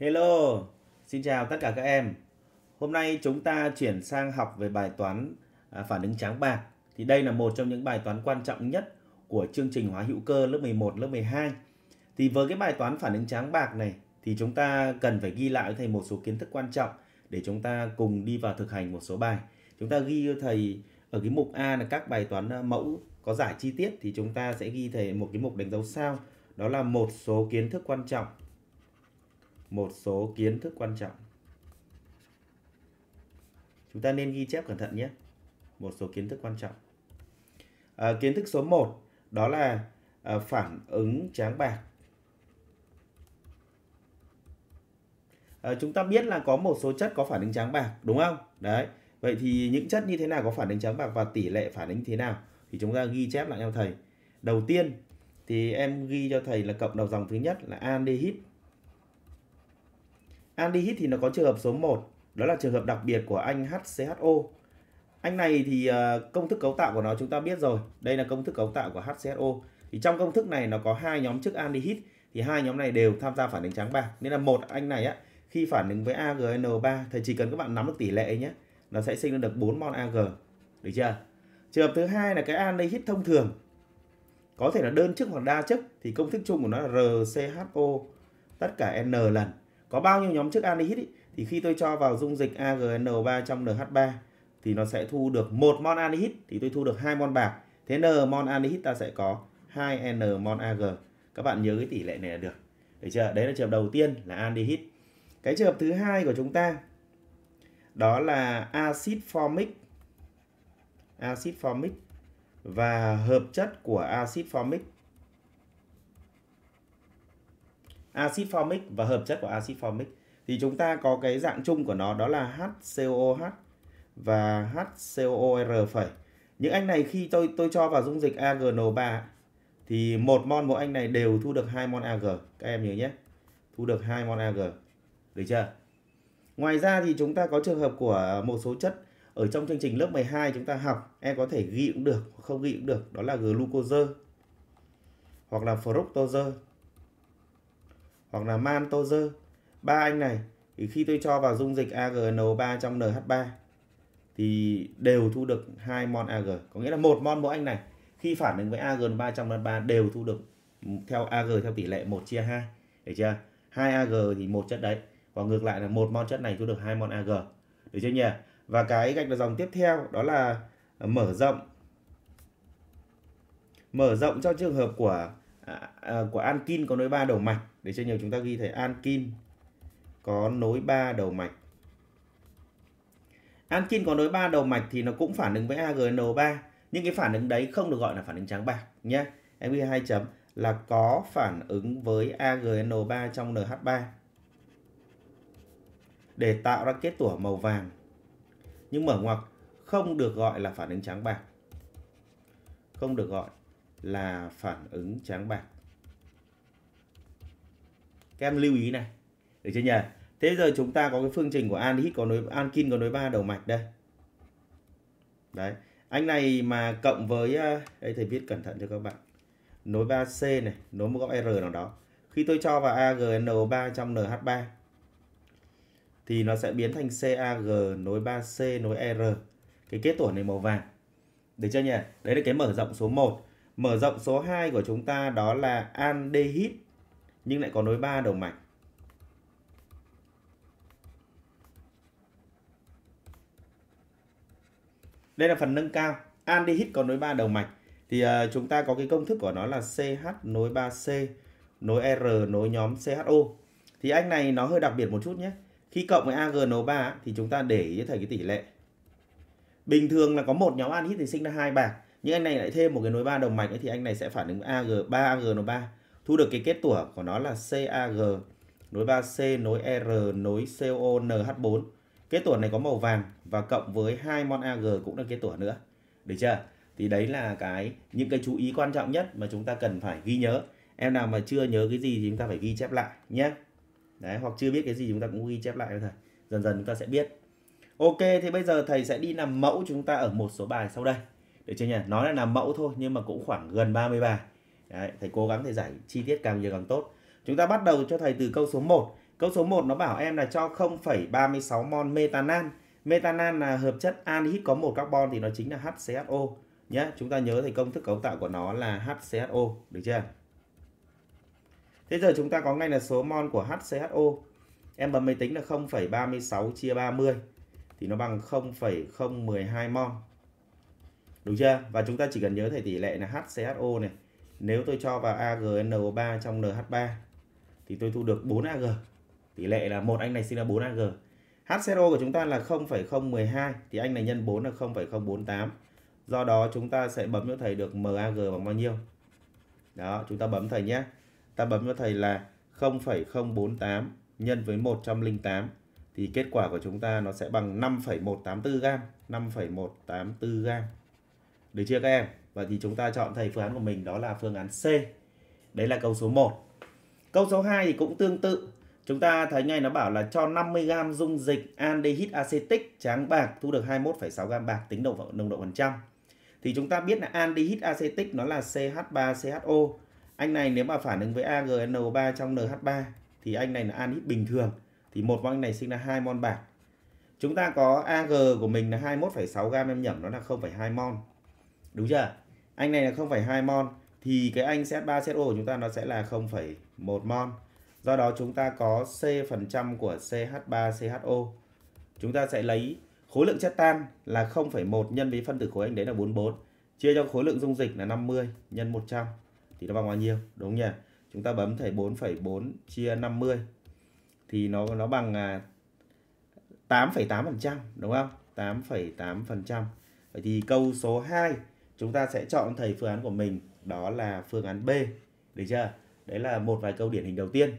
Hello, xin chào tất cả các em. Hôm nay chúng ta chuyển sang học về bài toán à, phản ứng tráng bạc. Thì đây là một trong những bài toán quan trọng nhất của chương trình hóa hữu cơ lớp 11, lớp 12. Thì với cái bài toán phản ứng tráng bạc này thì chúng ta cần phải ghi lại thầy một số kiến thức quan trọng để chúng ta cùng đi vào thực hành một số bài. Chúng ta ghi thầy ở cái mục A là các bài toán à, mẫu có giải chi tiết thì chúng ta sẽ ghi thầy một cái mục đánh dấu sao. Đó là một số kiến thức quan trọng một số kiến thức quan trọng. Chúng ta nên ghi chép cẩn thận nhé. Một số kiến thức quan trọng. À, kiến thức số 1 đó là à, phản ứng tráng bạc. À, chúng ta biết là có một số chất có phản ứng tráng bạc, đúng không? Đấy. Vậy thì những chất như thế nào có phản ứng tráng bạc và tỷ lệ phản ứng thế nào? Thì chúng ta ghi chép lại cho thầy. Đầu tiên thì em ghi cho thầy là cộng đầu dòng thứ nhất là aldehyde Aldehyde thì nó có trường hợp số 1, đó là trường hợp đặc biệt của anh HCHO. Anh này thì ờ, công thức cấu tạo của nó chúng ta biết rồi. Đây là công thức cấu tạo của HCHO. Thì trong công thức này nó có hai nhóm chức aldehyde thì hai nhóm này đều tham gia phản ứng trắng bạc. Nên là một anh này á khi phản ứng với AgN3 thì chỉ cần các bạn nắm được tỷ lệ nhé, nó sẽ sinh ra được 4 mol Ag. Được chưa? Trường hợp thứ hai là cái aldehyde thông thường. Có thể là đơn chức hoặc đa chức thì công thức chung của nó là RCHO tất cả n lần có bao nhiêu nhóm chức aldehyde thì khi tôi cho vào dung dịch AgN3 trong NH3 thì nó sẽ thu được một mol aldehyde thì tôi thu được hai mol bạc. Thế N mol aldehyde ta sẽ có 2N mol Ag. Các bạn nhớ cái tỷ lệ này là được. Được chưa? Đấy là trường hợp đầu tiên là aldehyde. Cái trường hợp thứ hai của chúng ta đó là axit formic. Axit formic và hợp chất của axit formic axit formic và hợp chất của axit formic thì chúng ta có cái dạng chung của nó đó là HCOOH và HCOOR phẩy. Những anh này khi tôi tôi cho vào dung dịch AgNO3 thì một mol mỗi anh này đều thu được hai mol Ag. Các em nhớ nhé. Thu được hai mol Ag. Được chưa? Ngoài ra thì chúng ta có trường hợp của một số chất ở trong chương trình lớp 12 chúng ta học em có thể ghi cũng được, không ghi cũng được, đó là glucose hoặc là fructose hoặc là Mantozer. Ba anh này thì khi tôi cho vào dung dịch AgNO3 trong NH3 thì đều thu được hai mol Ag, có nghĩa là một mol mỗi anh này khi phản ứng với Ag3 trong NH3 đều thu được theo Ag theo tỷ lệ 1 chia 2, được chưa? 2 Ag thì một chất đấy, và ngược lại là một mol chất này thu được hai mol Ag. Được chưa nhỉ? Và cái gạch là dòng tiếp theo đó là mở rộng mở rộng cho trường hợp của À, à, của ankin có nối ba đầu mạch để cho nhiều chúng ta ghi thấy ankin có nối ba đầu mạch ankin có nối ba đầu mạch thì nó cũng phản ứng với AgNO3 nhưng cái phản ứng đấy không được gọi là phản ứng trắng bạc nhé em ghi hai chấm là có phản ứng với AgNO3 trong NH3 để tạo ra kết tủa màu vàng nhưng mở ngoặc không được gọi là phản ứng trắng bạc không được gọi là phản ứng tráng bạc. Các em lưu ý này. Được chưa nhỉ? Thế giờ chúng ta có cái phương trình của aldehyde có nối ankin, có nối ba đầu mạch đây. Đấy, anh này mà cộng với à, đây thầy viết cẩn thận cho các bạn. Nối 3C này, nối một góc R nào đó. Khi tôi cho vào AgNO3 trong NH3 thì nó sẽ biến thành CAG nối 3C nối R. Cái kết tủa này màu vàng. Được chưa nhỉ? Đấy là cái mở rộng số 1. Mở rộng số 2 của chúng ta đó là aldehyde nhưng lại có nối 3 đầu mạch. Đây là phần nâng cao. Aldehyde có nối 3 đầu mạch. Thì uh, chúng ta có cái công thức của nó là CH nối 3C nối R nối nhóm CHO. Thì anh này nó hơi đặc biệt một chút nhé. Khi cộng với AgNO3 thì chúng ta để ý thấy cái tỷ lệ. Bình thường là có một nhóm aldehyde thì sinh ra hai bạc nhưng anh này lại thêm một cái nối ba đồng mạch ấy, thì anh này sẽ phản ứng ag 3 ag nối 3 thu được cái kết tủa của nó là cag nối 3c nối r nối co nh4 kết tủa này có màu vàng và cộng với hai mon ag cũng là kết tủa nữa được chưa thì đấy là cái những cái chú ý quan trọng nhất mà chúng ta cần phải ghi nhớ em nào mà chưa nhớ cái gì thì chúng ta phải ghi chép lại nhé đấy hoặc chưa biết cái gì chúng ta cũng ghi chép lại thôi dần dần chúng ta sẽ biết ok thì bây giờ thầy sẽ đi làm mẫu chúng ta ở một số bài sau đây được chưa nhỉ nói là làm mẫu thôi nhưng mà cũng khoảng gần 30 bài Đấy, thầy cố gắng thầy giải chi tiết càng nhiều càng tốt chúng ta bắt đầu cho thầy từ câu số 1 câu số 1 nó bảo em là cho 0,36 mol metanan metanan là hợp chất anhydride có một carbon thì nó chính là HCHO nhé chúng ta nhớ thầy công thức cấu tạo của nó là HCHO được chưa thế giờ chúng ta có ngay là số mol của HCHO em bấm máy tính là 0,36 chia 30 thì nó bằng 0,012 mol Đúng chưa? Và chúng ta chỉ cần nhớ thầy tỷ lệ là HCHO này. Nếu tôi cho vào AgNO3 trong NH3 thì tôi thu được 4Ag. Tỷ lệ là một anh này sinh ra 4Ag. hcho của chúng ta là 0,012 thì anh này nhân 4 là 0,048. Do đó chúng ta sẽ bấm cho thầy được MAG bằng bao nhiêu? Đó, chúng ta bấm thầy nhé. Ta bấm cho thầy là 0,048 nhân với 108 thì kết quả của chúng ta nó sẽ bằng 5,184 gam, 5,184 gam. Được chưa các em? Vậy thì chúng ta chọn thầy phương án của mình đó là phương án C. Đấy là câu số 1. Câu số 2 thì cũng tương tự. Chúng ta thấy ngay nó bảo là cho 50g dung dịch aldehyde acetic tráng bạc thu được 21,6g bạc tính độ nồng độ phần trăm. Thì chúng ta biết là aldehyde acetic nó là CH3CHO. Anh này nếu mà phản ứng với AgNO3 trong NH3 thì anh này là aldehyde bình thường. Thì một mol này sinh ra hai mol bạc. Chúng ta có Ag của mình là 21,6g em nhẩm nó là 0,2 mol. Đúng chưa? Anh này là 0,2 mol thì cái anh ch 3 o của chúng ta nó sẽ là 0,1 mol. Do đó chúng ta có C phần trăm của CH3CHO. Chúng ta sẽ lấy khối lượng chất tan là 0,1 nhân với phân tử khối anh đấy là 44 chia cho khối lượng dung dịch là 50 nhân 100 thì nó bằng bao nhiêu? Đúng nhỉ? Chúng ta bấm thầy 4,4 chia 50 thì nó nó bằng 8,8% à, đúng không? 8,8%. Vậy thì câu số 2 chúng ta sẽ chọn thầy phương án của mình đó là phương án B được chưa đấy là một vài câu điển hình đầu tiên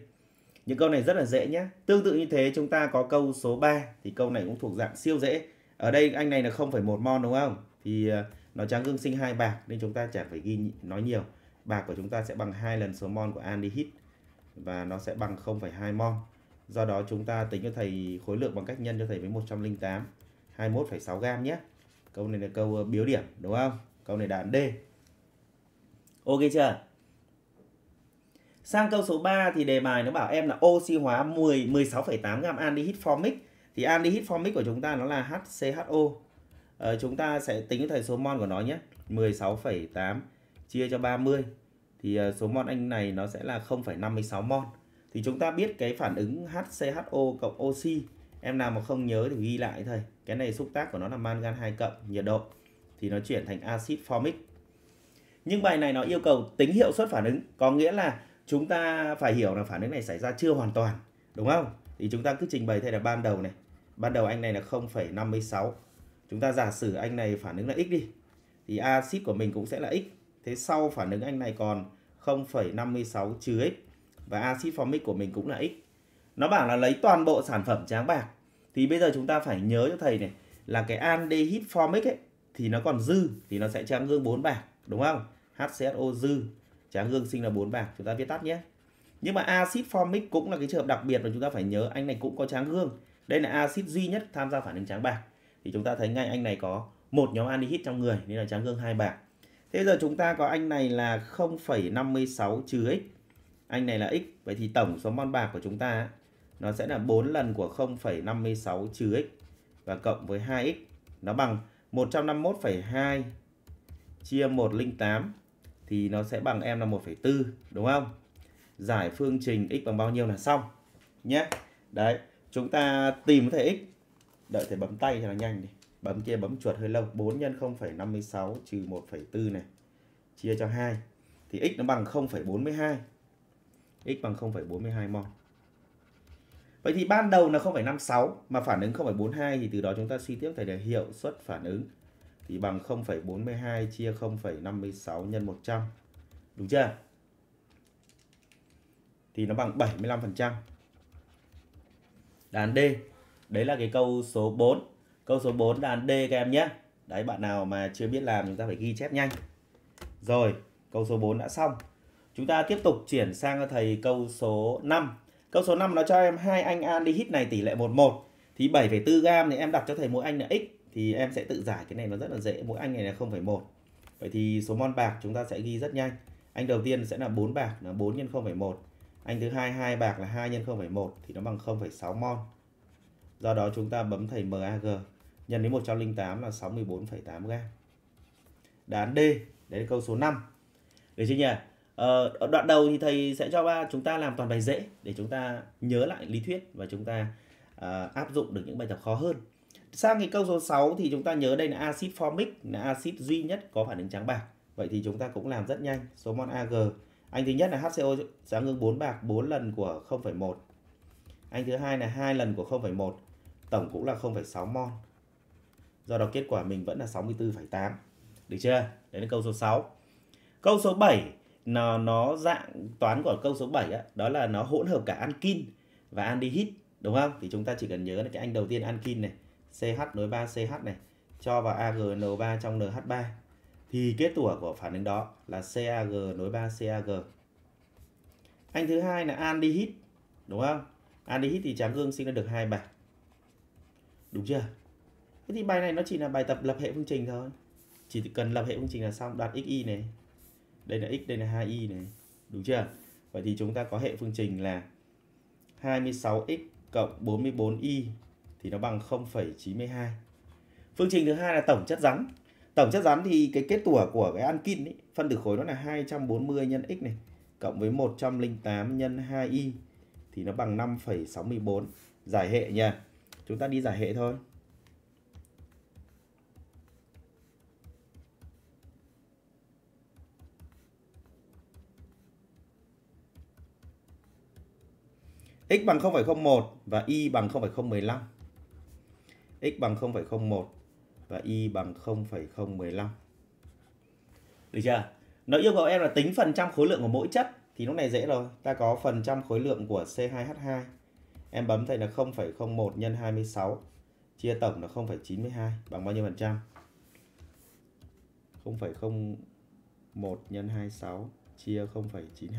những câu này rất là dễ nhé tương tự như thế chúng ta có câu số 3 thì câu này cũng thuộc dạng siêu dễ ở đây anh này là 0,1 mon đúng không thì ờ, nó trắng gương sinh hai bạc nên chúng ta chẳng phải ghi nói nhiều bạc của chúng ta sẽ bằng hai lần số mon của aldehyde và nó sẽ bằng 0,2 mon do đó chúng ta tính cho thầy khối lượng bằng cách nhân cho thầy với 108 21,6 gam nhé câu này là câu ờ, biếu điểm đúng không Câu này đáp án D. Ok chưa? Sang câu số 3 thì đề bài nó bảo em là oxy hóa 10 16,8 gam aldehyde formic thì aldehyde formic của chúng ta nó là HCHO. Ờ, chúng ta sẽ tính cái thầy số mol của nó nhé. 16,8 chia cho 30 thì ờ, số mol anh này nó sẽ là 0,56 mol. Thì chúng ta biết cái phản ứng HCHO cộng oxy. Em nào mà không nhớ thì ghi lại thầy. Cái này xúc tác của nó là mangan 2 cộng nhiệt độ thì nó chuyển thành axit formic. Nhưng bài này nó yêu cầu tính hiệu suất phản ứng, có nghĩa là chúng ta phải hiểu là phản ứng này xảy ra chưa hoàn toàn, đúng không? Thì chúng ta cứ trình bày thay là ban đầu này. Ban đầu anh này là 0,56. Chúng ta giả sử anh này phản ứng là x đi. Thì axit của mình cũng sẽ là x. Thế sau phản ứng anh này còn 0,56 trừ x và axit formic của mình cũng là x. Nó bảo là lấy toàn bộ sản phẩm tráng bạc. Thì bây giờ chúng ta phải nhớ cho thầy này là cái aldehyde formic ấy thì nó còn dư thì nó sẽ chám dương 4 bạc đúng không? HCSO dư chám dương sinh là 4 bạc chúng ta viết tắt nhé. Nhưng mà axit formic cũng là cái trường hợp đặc biệt mà chúng ta phải nhớ anh này cũng có tráng gương. Đây là axit duy nhất tham gia phản ứng tráng bạc. Thì chúng ta thấy ngay anh này có một nhóm aldehyde trong người nên là tráng gương hai bạc. Thế giờ chúng ta có anh này là 0,56 trừ x. Anh này là x. Vậy thì tổng số mol bạc của chúng ta nó sẽ là 4 lần của 0,56 trừ x và cộng với 2x nó bằng 151,2 chia 108 thì nó sẽ bằng em là 1,4 đúng không? Giải phương trình x bằng bao nhiêu là xong nhé. Đấy, chúng ta tìm thầy x. Đợi thể bấm tay cho nó nhanh đi. Bấm kia bấm chuột hơi lâu. 4 x 0,56 trừ 1,4 này chia cho 2 thì x nó bằng 0,42. x bằng 0,42 mol. Vậy thì ban đầu là 0,56 mà phản ứng 0,42 thì từ đó chúng ta suy tiếp thầy là hiệu suất phản ứng thì bằng 0,42 chia 0,56 nhân 100. Đúng chưa? Thì nó bằng 75%. Đàn D. Đấy là cái câu số 4. Câu số 4 đàn D các em nhé. Đấy bạn nào mà chưa biết làm chúng ta phải ghi chép nhanh. Rồi, câu số 4 đã xong. Chúng ta tiếp tục chuyển sang thầy câu số 5. Câu số 5 nó cho em hai anh aldehyde này tỷ lệ 11 thì 7,4 gam thì em đặt cho thầy mỗi anh là x thì em sẽ tự giải cái này nó rất là dễ mỗi anh này là 0,1 vậy thì số mol bạc chúng ta sẽ ghi rất nhanh anh đầu tiên sẽ là 4 bạc là 4 nhân 0,1 anh thứ hai 2 bạc là 2 nhân 0,1 thì nó bằng 0,6 mol do đó chúng ta bấm thầy MAG nhân đến 108 là 64,8 gam đáp án D đấy là câu số 5 được chưa nhỉ Ờ, ở đoạn đầu thì thầy sẽ cho ba chúng ta làm toàn bài dễ để chúng ta nhớ lại lý thuyết và chúng ta uh, áp dụng được những bài tập khó hơn. Sang cái câu số 6 thì chúng ta nhớ đây là axit formic là axit duy nhất có phản ứng trắng bạc. Vậy thì chúng ta cũng làm rất nhanh. Số mol Ag. Anh thứ nhất là HCO giá ngưng 4 bạc 4 lần của 0,1. Anh thứ hai là 2 lần của 0,1. Tổng cũng là 0,6 mol. Do đó kết quả mình vẫn là 64,8. Được chưa? Đấy là câu số 6. Câu số 7 nó, nó dạng toán của câu số 7 á, đó là nó hỗn hợp cả ankin và aldehyde đúng không? Thì chúng ta chỉ cần nhớ là cái anh đầu tiên ankin này, CH nối 3 CH này cho vào AgN3 trong NH3 thì kết tủa của phản ứng đó là CAG nối 3 CAG. Anh thứ hai là aldehyde đúng không? Aldehyde thì tráng gương sinh ra được hai bạc Đúng chưa? Thế thì bài này nó chỉ là bài tập lập hệ phương trình thôi. Chỉ cần lập hệ phương trình là xong, đoạt xy này đây là x đây là 2y này đúng chưa vậy thì chúng ta có hệ phương trình là 26x cộng 44y thì nó bằng 0,92 phương trình thứ hai là tổng chất rắn tổng chất rắn thì cái kết tủa của cái ankin ấy, phân tử khối nó là 240 nhân x này cộng với 108 nhân 2y thì nó bằng 5,64 giải hệ nha chúng ta đi giải hệ thôi x bằng 0,01 và y bằng 0,15. x bằng 0,01 và y bằng 0,15. Được chưa? Nó yêu cầu em là tính phần trăm khối lượng của mỗi chất thì lúc này dễ rồi. Ta có phần trăm khối lượng của C2H2. Em bấm thầy là 0,01 nhân 26 chia tổng là 0,92 bằng bao nhiêu phần trăm? 0,01 nhân 26 chia 0,92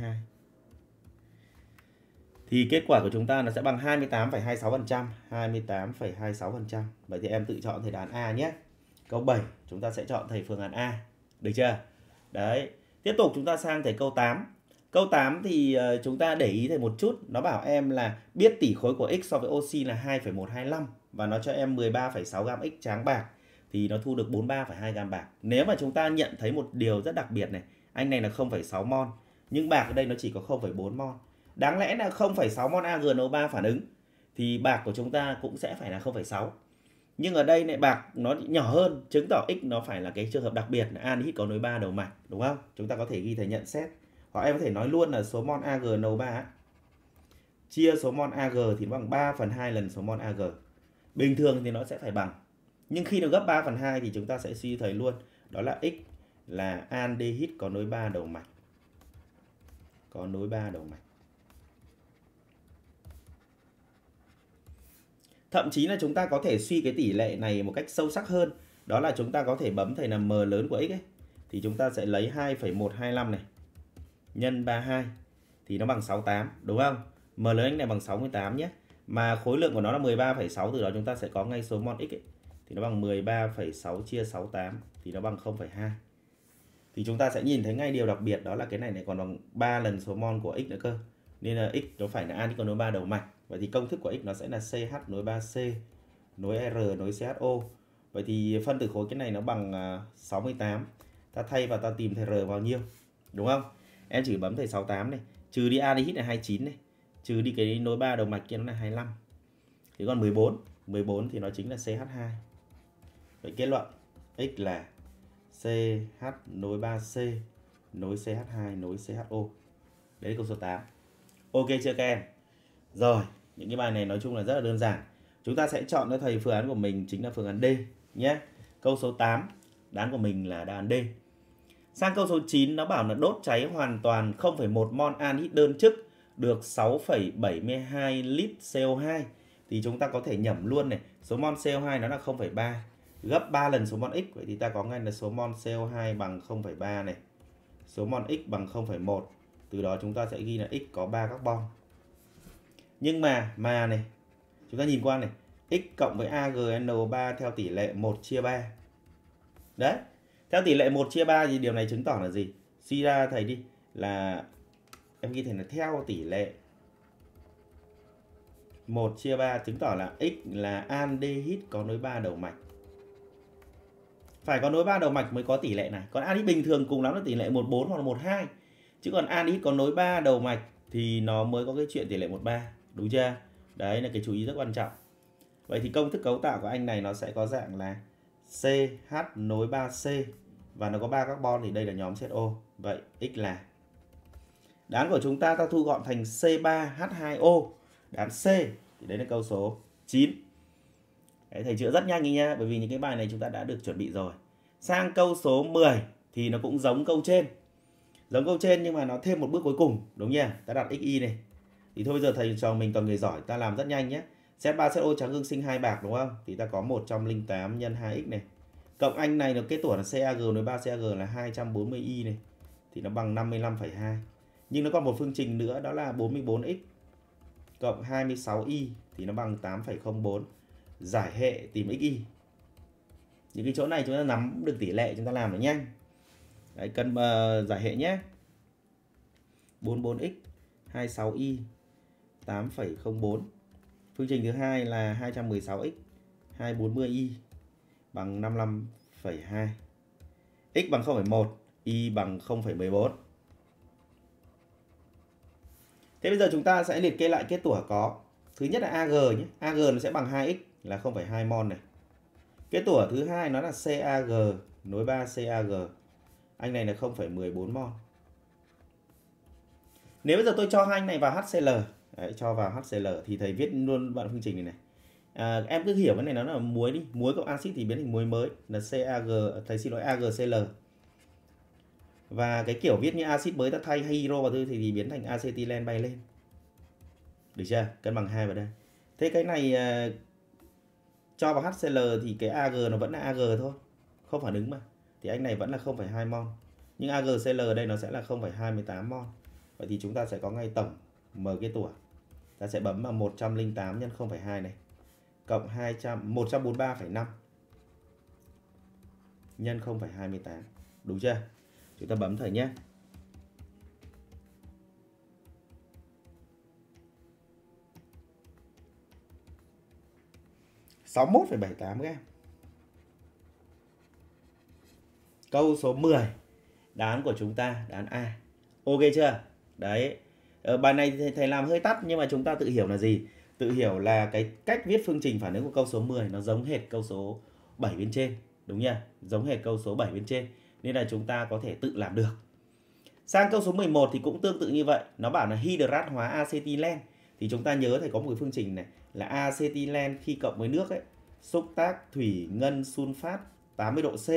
thì kết quả của chúng ta nó sẽ bằng 28,26%, 28,26%. Vậy thì em tự chọn thầy đán A nhé. Câu 7 chúng ta sẽ chọn thầy phương án A. Được chưa? Đấy. Tiếp tục chúng ta sang thầy câu 8. Câu 8 thì ờ, chúng ta để ý thầy một chút, nó bảo em là biết tỷ khối của x so với oxy là 2,125 và nó cho em 13,6 gam x tráng bạc thì nó thu được 43,2 gam bạc. Nếu mà chúng ta nhận thấy một điều rất đặc biệt này, anh này là 0,6 mol, nhưng bạc ở đây nó chỉ có 0,4 mol Đáng lẽ là 0,6 mol AgNO3 phản ứng thì bạc của chúng ta cũng sẽ phải là 0,6. Nhưng ở đây lại bạc nó nhỏ hơn, chứng tỏ X nó phải là cái trường hợp đặc biệt là anhydride có nối 3 đầu mạch, đúng không? Chúng ta có thể ghi thể nhận xét. Hoặc em có thể nói luôn là số mol AgNO3 ấy. chia số mol Ag thì nó bằng 3 phần 2 lần số mol Ag. Bình thường thì nó sẽ phải bằng. Nhưng khi nó gấp 3 phần 2 thì chúng ta sẽ suy thấy luôn. Đó là X là aldehyde có nối 3 đầu mạch. Có nối 3 đầu mạch. thậm chí là chúng ta có thể suy cái tỷ lệ này một cách sâu sắc hơn đó là chúng ta có thể bấm thầy là m lớn của x ấy thì chúng ta sẽ lấy 2,125 này nhân 32 thì nó bằng 68 đúng không? M lớn x này bằng 68 nhé. Mà khối lượng của nó là 13,6 từ đó chúng ta sẽ có ngay số mol x ấy. thì nó bằng 13,6 chia 68 thì nó bằng 0,2. Thì chúng ta sẽ nhìn thấy ngay điều đặc biệt đó là cái này này còn bằng 3 lần số mol của x nữa cơ. Nên là x nó phải là còn nó 3 đầu mạch. Vậy thì công thức của x nó sẽ là CH nối 3C nối R nối CHO. Vậy thì phân tử khối cái này nó bằng 68. À, ta thay vào ta tìm thầy R bao nhiêu? Đúng không? Em chỉ bấm thầy 68 này, trừ đi aldehyde là 29 này, trừ đi cái nối 3 đầu mạch kia nó là 25. Thế còn 14, 14 thì nó chính là CH2. Vậy kết luận x là CH nối 3C nối CH2 nối CHO. Đấy là câu số 8. Ok chưa các em? Rồi, những cái bài này nói chung là rất là đơn giản chúng ta sẽ chọn cho thầy phương án của mình chính là phương án D nhé câu số 8 đáp án của mình là đáp án D sang câu số 9 nó bảo là đốt cháy hoàn toàn 0,1 mol anhydrit đơn chức được 6,72 lít CO2 thì chúng ta có thể nhẩm luôn này số mol CO2 nó là 0,3 gấp 3 lần số mol x vậy thì ta có ngay là số mol CO2 bằng 0,3 này số mol x bằng 0,1 từ đó chúng ta sẽ ghi là x có 3 carbon nhưng mà mà này chúng ta nhìn qua này x cộng với AGN3 theo tỷ lệ 1 chia 3 đấy theo tỷ lệ 1 chia 3 thì điều này chứng tỏ là gì suy ra thầy đi là em ghi thầy là theo tỷ lệ 1 chia 3 chứng tỏ là x là aldehyde có nối 3 đầu mạch phải có nối 3 đầu mạch mới có tỷ lệ này còn aldehyde bình thường cùng lắm là tỷ lệ 14 hoặc là 12 chứ còn aldehyde có nối 3 đầu mạch thì nó mới có cái chuyện tỷ lệ 13 đúng chưa đấy là cái chú ý rất quan trọng vậy thì công thức cấu tạo của anh này nó sẽ có dạng là CH nối 3C và nó có ba carbon thì đây là nhóm ZO vậy x là đán của chúng ta ta thu gọn thành C3H2O đán C thì đấy là câu số 9 đấy, thầy chữa rất nhanh đi nha bởi vì những cái bài này chúng ta đã được chuẩn bị rồi sang câu số 10 thì nó cũng giống câu trên giống câu trên nhưng mà nó thêm một bước cuối cùng đúng nha ta đặt xy này thì thôi bây giờ thầy trò mình toàn người giỏi ta làm rất nhanh nhé set 3 set ô trắng gương sinh hai bạc đúng không thì ta có 108 nhân 2x này cộng anh này là kết tuổi là CAG nối 3 CAG là 240y này thì nó bằng 55,2 nhưng nó còn một phương trình nữa đó là 44x cộng 26y thì nó bằng 8,04 giải hệ tìm xy những cái chỗ này chúng ta nắm được tỷ lệ chúng ta làm nó nhanh Đấy, cần uh, ờ, giải hệ nhé 44x 26y 8,04. Phương trình thứ hai là 216x 240y bằng 55,2. x bằng 0,1, y bằng 0,14. Thế bây giờ chúng ta sẽ liệt kê lại kết tủa có. Thứ nhất là AG nhé. AG nó sẽ bằng 2x là 0,2 mol này. Kết tủa thứ hai nó là CAG nối 3 CAG. Anh này là 0,14 mol. Nếu bây giờ tôi cho hai anh này vào HCl Đấy, cho vào HCl thì thầy viết luôn đoạn phương trình này này. À, em cứ hiểu cái này nó là muối đi, muối cộng axit thì biến thành muối mới là CAG, thầy xin lỗi AgCl. Và cái kiểu viết như axit mới ta thay hydro vào thứ thì, thì biến thành acetylen bay lên. Được chưa? Cân bằng hai vào đây. Thế cái này à, cho vào HCl thì cái AG nó vẫn là AG thôi. Không phản ứng mà. Thì anh này vẫn là 0,2 mol. Nhưng AgCl ở đây nó sẽ là 0,28 mol. Vậy thì chúng ta sẽ có ngay tổng m cái tuổi ta sẽ bấm vào 108 nhân 0,2 này cộng 200 143,5 nhân 0,28 đúng chưa chúng ta bấm thử nhé sáu mốt phẩy bảy tám gram câu số 10 đán của chúng ta đán a ok chưa đấy Ờ, bài này thầy, làm hơi tắt nhưng mà chúng ta tự hiểu là gì tự hiểu là cái cách viết phương trình phản ứng của câu số 10 nó giống hệt câu số 7 bên trên đúng nhỉ giống hệt câu số 7 bên trên nên là chúng ta có thể tự làm được sang câu số 11 thì cũng tương tự như vậy nó bảo là hydrat hóa acetylen thì chúng ta nhớ thầy có một cái phương trình này là acetylen khi cộng với nước ấy xúc tác thủy ngân sunfat 80 độ C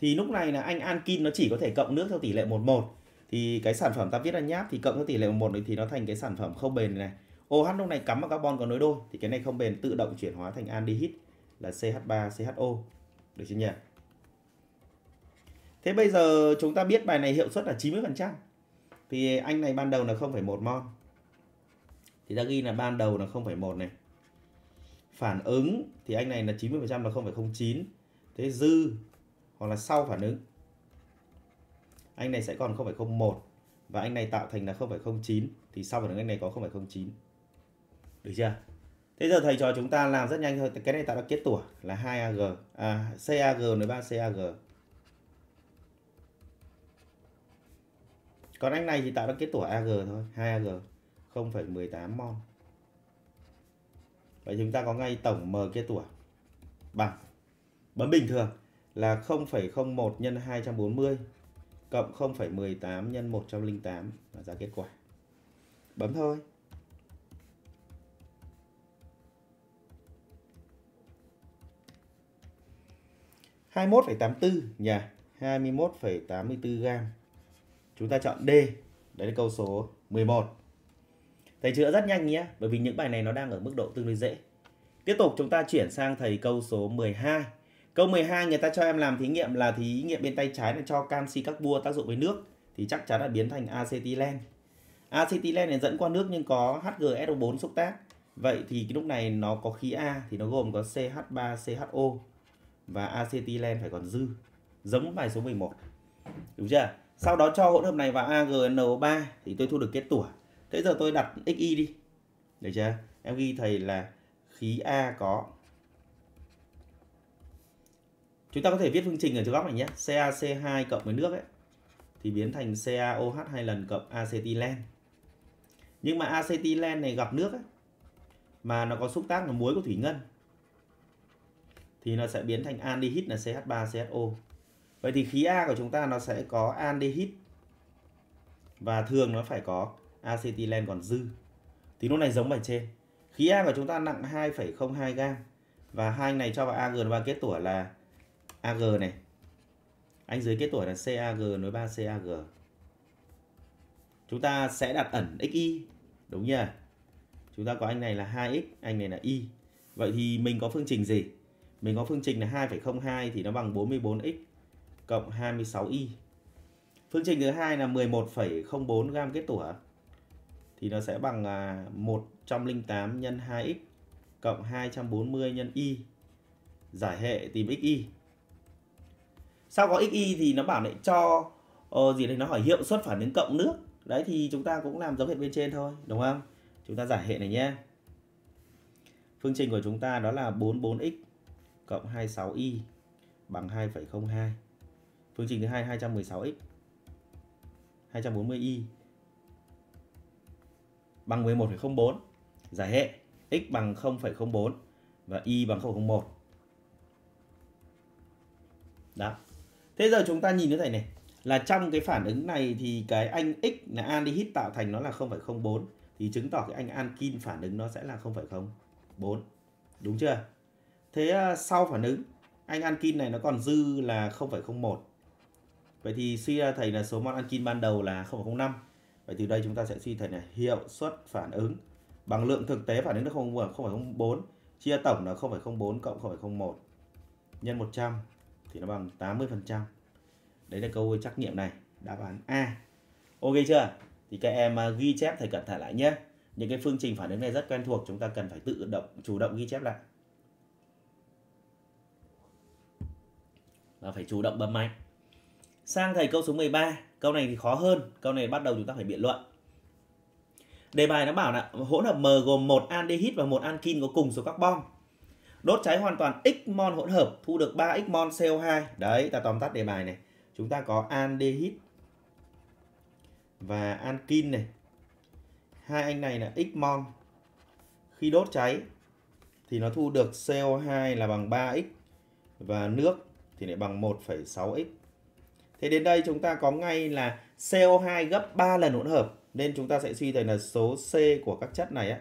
thì lúc này là anh ankin nó chỉ có thể cộng nước theo tỷ lệ 11 thì cái sản phẩm ta viết là nháp thì cộng với tỷ lệ 1 thì nó thành cái sản phẩm không bền này OH lúc này cắm vào carbon có nối đôi thì cái này không bền tự động chuyển hóa thành aldehyde là CH3CHO được chưa nhỉ Thế bây giờ chúng ta biết bài này hiệu suất là 90% thì anh này ban đầu là 0,1 mol thì ta ghi là ban đầu là 0,1 này phản ứng thì anh này là 90% là 0,09 thế dư hoặc là sau phản ứng anh này sẽ còn 0,01 và anh này tạo thành là 0,09 thì sau phản ứng anh này có 0,09 được chưa thế giờ thầy trò chúng ta làm rất nhanh thôi cái này tạo ra kết tủa là 2ag à, cag nối 3 cag còn anh này thì tạo ra kết tủa ag thôi 2ag 0,18 mol vậy chúng ta có ngay tổng m kết tủa bằng bấm bình thường là 0,01 nhân 240 cộng 0,18 nhân 108 là ra kết quả. Bấm thôi. hai mốt phẩy tám bốn nhỉ hai mươi mốt phẩy tám mươi bốn gam chúng ta chọn D đấy là câu số 11 thầy chữa rất nhanh nhé bởi vì những bài này nó đang ở mức độ tương đối dễ tiếp tục chúng ta chuyển sang thầy câu số 12 Câu 12 người ta cho em làm thí nghiệm là thí nghiệm bên tay trái là cho canxi carbua tác dụng với nước thì chắc chắn là biến thành acetylen. Acetylen này dẫn qua nước nhưng có HgSO4 xúc tác. Vậy thì cái lúc này nó có khí A thì nó gồm có CH3CHO và acetylen phải còn dư. Giống bài số 11. Đúng chưa? Sau đó cho hỗn hợp này vào AgNO3 thì tôi thu được kết tủa. Thế giờ tôi đặt XY đi. Được chưa? Em ghi thầy là khí A có chúng ta có thể viết phương trình ở chỗ góc này nhé CaC2 cộng với nước ấy thì biến thành CaOH hai lần cộng acetylen nhưng mà acetylen này gặp nước ấy, mà nó có xúc tác là muối của thủy ngân thì nó sẽ biến thành aldehyde là CH3CHO vậy thì khí A của chúng ta nó sẽ có aldehyde và thường nó phải có acetylen còn dư thì lúc này giống bài trên khí A của chúng ta nặng 2,02 gam và hai này cho vào AG3 kết tủa là AG này. Anh dưới kết tuổi là CAG nối 3 CAG. Chúng ta sẽ đặt ẩn XY. Đúng nhỉ Chúng ta có anh này là 2X, anh này là Y. Vậy thì mình có phương trình gì? Mình có phương trình là 2,02 thì nó bằng 44X cộng 26Y. Phương trình thứ hai là 11,04 gam kết tủa thì nó sẽ bằng 108 à, nhân 2x cộng 240 nhân y. Giải hệ tìm xy sao có xy thì nó bảo lại cho uh, gì đấy nó hỏi hiệu suất phản ứng cộng nước đấy thì chúng ta cũng làm giống hệ bên trên thôi đúng không chúng ta giải hệ này nhé phương trình của chúng ta đó là 44x cộng 26y bằng 2,02 phương trình thứ hai 216x 240y bằng 11,04 giải hệ x bằng 0,04 và y bằng 0,01 đó Thế giờ chúng ta nhìn như thế này là trong cái phản ứng này thì cái anh X là aldehyde tạo thành nó là 0,04 thì chứng tỏ cái anh ankin phản ứng nó sẽ là 0,04. Đúng chưa? Thế ờ, sau phản ứng anh ankin này nó còn dư là 0,01. Vậy thì suy ra thầy là số mol ankin ban đầu là 0,05. Vậy từ đây chúng ta sẽ suy thầy là hiệu suất phản ứng bằng lượng thực tế phản ứng được không 0,04 chia tổng là 0,04 cộng 0,01 nhân 100 thì nó bằng 80%. Đấy là câu trắc nghiệm này, đáp án A. Ok chưa? Thì các em à, ghi chép thầy cẩn thận lại nhé. Những cái phương trình phản ứng này rất quen thuộc, chúng ta cần phải tự động chủ động ghi chép lại. Và phải chủ động bấm máy. Sang thầy câu số 13, câu này thì khó hơn, câu này bắt đầu chúng ta phải biện luận. Đề bài nó bảo là hỗn hợp M gồm một aldehyde và một ankin có cùng số carbon Đốt cháy hoàn toàn x mol hỗn hợp thu được 3 x mol CO2. Đấy, ta tóm tắt đề bài này. Chúng ta có aldehyde và ankin này. Hai anh này là x mol. Khi đốt cháy thì nó thu được CO2 là bằng 3x và nước thì lại bằng 1,6x. Thế đến đây chúng ta có ngay là CO2 gấp 3 lần hỗn hợp nên chúng ta sẽ suy thấy là số C của các chất này á,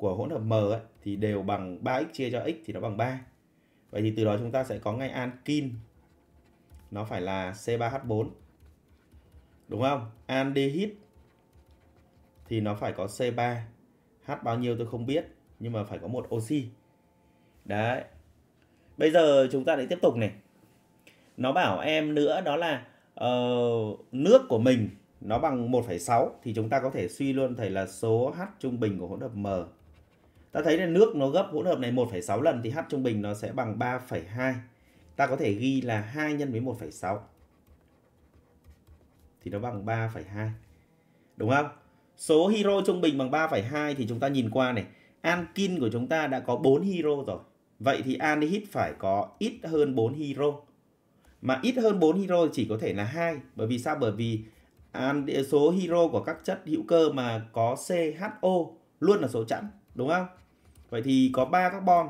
của hỗn hợp M ấy, thì đều bằng 3x chia cho x thì nó bằng 3. Vậy thì từ đó chúng ta sẽ có ngay ankin nó phải là C3H4. Đúng không? Aldehyde thì nó phải có C3 H bao nhiêu tôi không biết nhưng mà phải có một oxy. Đấy. Bây giờ chúng ta lại tiếp tục này. Nó bảo em nữa đó là uh, nước của mình nó bằng 1,6 thì chúng ta có thể suy luôn thầy là số H trung bình của hỗn hợp M Ta thấy là nước nó gấp hỗn hợp này 1,6 lần thì H trung bình nó sẽ bằng 3,2. Ta có thể ghi là 2 nhân với 1,6. Thì nó bằng 3,2. Đúng không? Số hero trung bình bằng 3,2 thì chúng ta nhìn qua này. Ankin của chúng ta đã có 4 hero rồi. Vậy thì anhit phải có ít hơn 4 hero. Mà ít hơn 4 hero chỉ có thể là 2. Bởi vì sao? Bởi vì số hero của các chất hữu cơ mà có CHO luôn là số chẵn. Đúng không? Vậy thì có 3 carbon.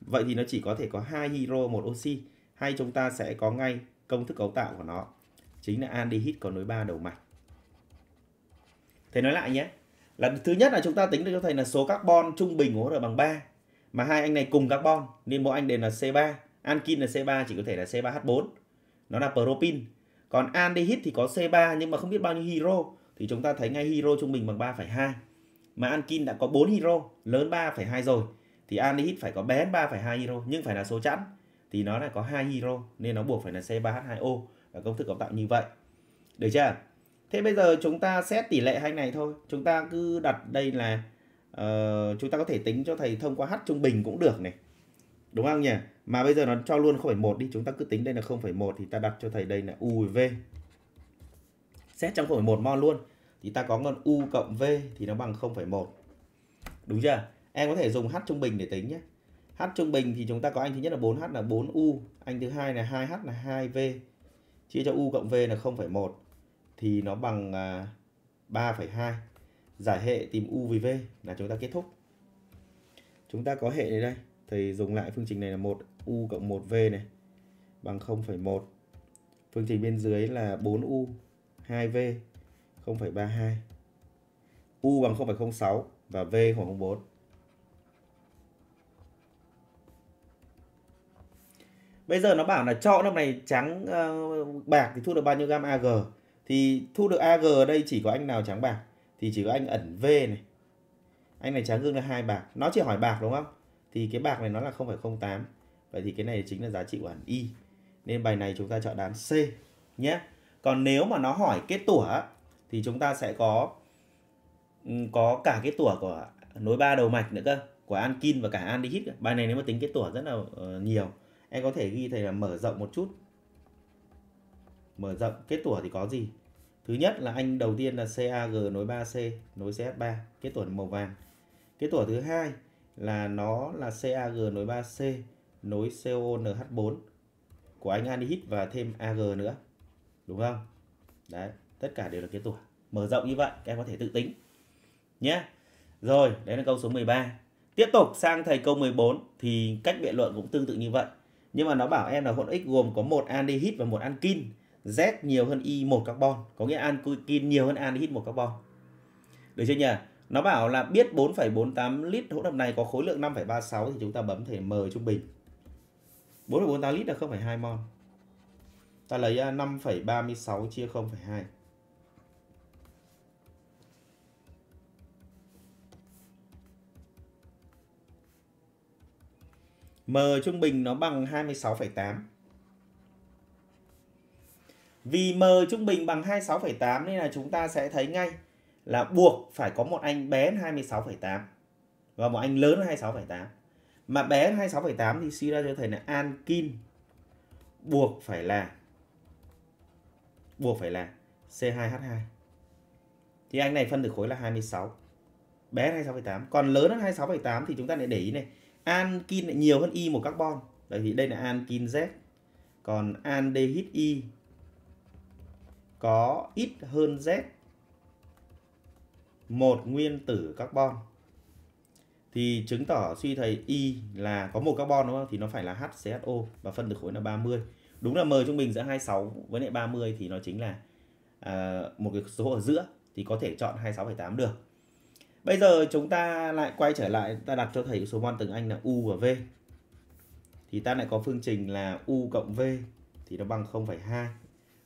Vậy thì nó chỉ có thể có hai hydro một oxy. Hay chúng ta sẽ có ngay công thức cấu tạo của nó. Chính là aldehyde có nối ba đầu mạch. Thầy nói lại nhé. Là thứ nhất là chúng ta tính được cho thầy là số carbon trung bình của hỗn hợp bằng 3 mà hai anh này cùng carbon nên mỗi anh đều là C3. Ankin là C3 chỉ có thể là C3H4. Nó là propin. Còn aldehyde thì có C3 nhưng mà không biết bao nhiêu hydro thì chúng ta thấy ngay hydro trung bình bằng 3,2 mà Ankin đã có 4 hero lớn 3,2 rồi thì Anihit phải có bé 3,2 hero nhưng phải là số chẵn thì nó lại có 2 hero nên nó buộc phải là C3H2O và công thức cấu tạo như vậy. Được chưa? Thế bây giờ chúng ta xét tỷ lệ hai này thôi. Chúng ta cứ đặt đây là uh, chúng ta có thể tính cho thầy thông qua H trung bình cũng được này. Đúng không nhỉ? Mà bây giờ nó cho luôn 0,1 đi. Chúng ta cứ tính đây là 0,1 thì ta đặt cho thầy đây là U V. Xét trong 0,1 mol luôn thì ta có con u cộng v thì nó bằng 0,1 đúng chưa em có thể dùng h trung bình để tính nhé h trung bình thì chúng ta có anh thứ nhất là 4h là 4u anh thứ hai là 2h là 2v chia cho u cộng v là 0,1 thì nó bằng 3,2 à, giải hệ tìm u vì v là chúng ta kết thúc chúng ta có hệ này đây thầy dùng lại phương trình này là 1u cộng 1v này bằng 0,1 phương trình bên dưới là 4u 2v 0,32 U bằng 0,06 và V khoảng 0,4 Bây giờ nó bảo là cho năm này trắng uh, bạc thì thu được bao nhiêu gam Ag Thì thu được Ag ở đây chỉ có anh nào trắng bạc Thì chỉ có anh ẩn V này Anh này trắng gương là hai bạc Nó chỉ hỏi bạc đúng không Thì cái bạc này nó là 0,08 Vậy thì cái này chính là giá trị của ẩn Y Nên bài này chúng ta chọn đáp C nhé Còn nếu mà nó hỏi kết tủa thì chúng ta sẽ có ừ, có cả cái tủa của nối ba đầu mạch nữa cơ của ankin và cả aldehyde bài này nếu mà tính cái tủa rất là ờ, nhiều em có thể ghi thầy là mở rộng một chút mở rộng kết tủa thì có gì thứ nhất là anh đầu tiên là CAG nối 3C nối CH3 kết tủa màu vàng kết tủa thứ hai là nó là CAG nối 3C nối CONH4 của anh aldehyde và thêm AG nữa đúng không đấy tất cả đều là cái tuổi mở rộng như vậy các em có thể tự tính nhé rồi đấy là câu số 13 tiếp tục sang thầy câu 14 thì cách biện luận cũng tương tự như vậy nhưng mà nó bảo em là hỗn x gồm có một aldehyde và một ankin Z nhiều hơn Y một carbon có nghĩa ankin nhiều hơn aldehyde một carbon được chưa nhỉ nó bảo là biết 4,48 lít hỗn hợp này có khối lượng 5,36 thì chúng ta bấm thể M trung bình 4,48 lít là 0,2 mol ta lấy 5,36 à, chia 0,2 M trung bình nó bằng 26,8. Vì M trung bình bằng 26,8 nên là chúng ta sẽ thấy ngay là buộc phải có một anh bé 26,8 và một anh lớn 26,8. Mà bé 26,8 thì suy ra cho thầy là ankin buộc phải là buộc phải là C2H2. Thì anh này phân tử khối là 26. Bé 26,8, còn lớn hơn 26,8 thì chúng ta lại để ý này Ankin lại nhiều hơn y một carbon. Vậy thì đây là ankin Z. Còn aldehyde y có ít hơn Z một nguyên tử carbon thì chứng tỏ suy thầy Y là có một carbon đúng không? Thì nó phải là HCHO và phân tử khối là 30. Đúng là M trung bình giữa 26 với lại 30 thì nó chính là à, một cái số ở giữa thì có thể chọn 26,8 được. Bây giờ chúng ta lại quay trở lại, ta đặt cho thầy số von từng anh là U và V. Thì ta lại có phương trình là U cộng V thì nó bằng 0,2.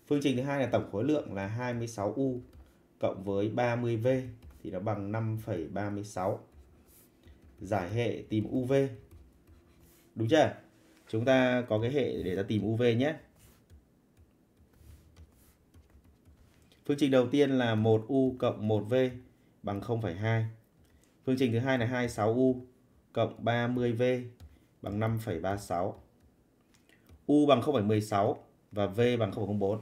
Phương trình thứ hai là tổng khối lượng là 26U cộng với 30V thì nó bằng 5,36. Giải hệ tìm UV. Đúng chưa? Chúng ta có cái hệ để ta tìm UV nhé. Phương trình đầu tiên là 1U cộng 1V bằng 0,2. Phương trình thứ hai là 26u cộng 30v bằng 5,36. U bằng 0,16 và V bằng 0,04.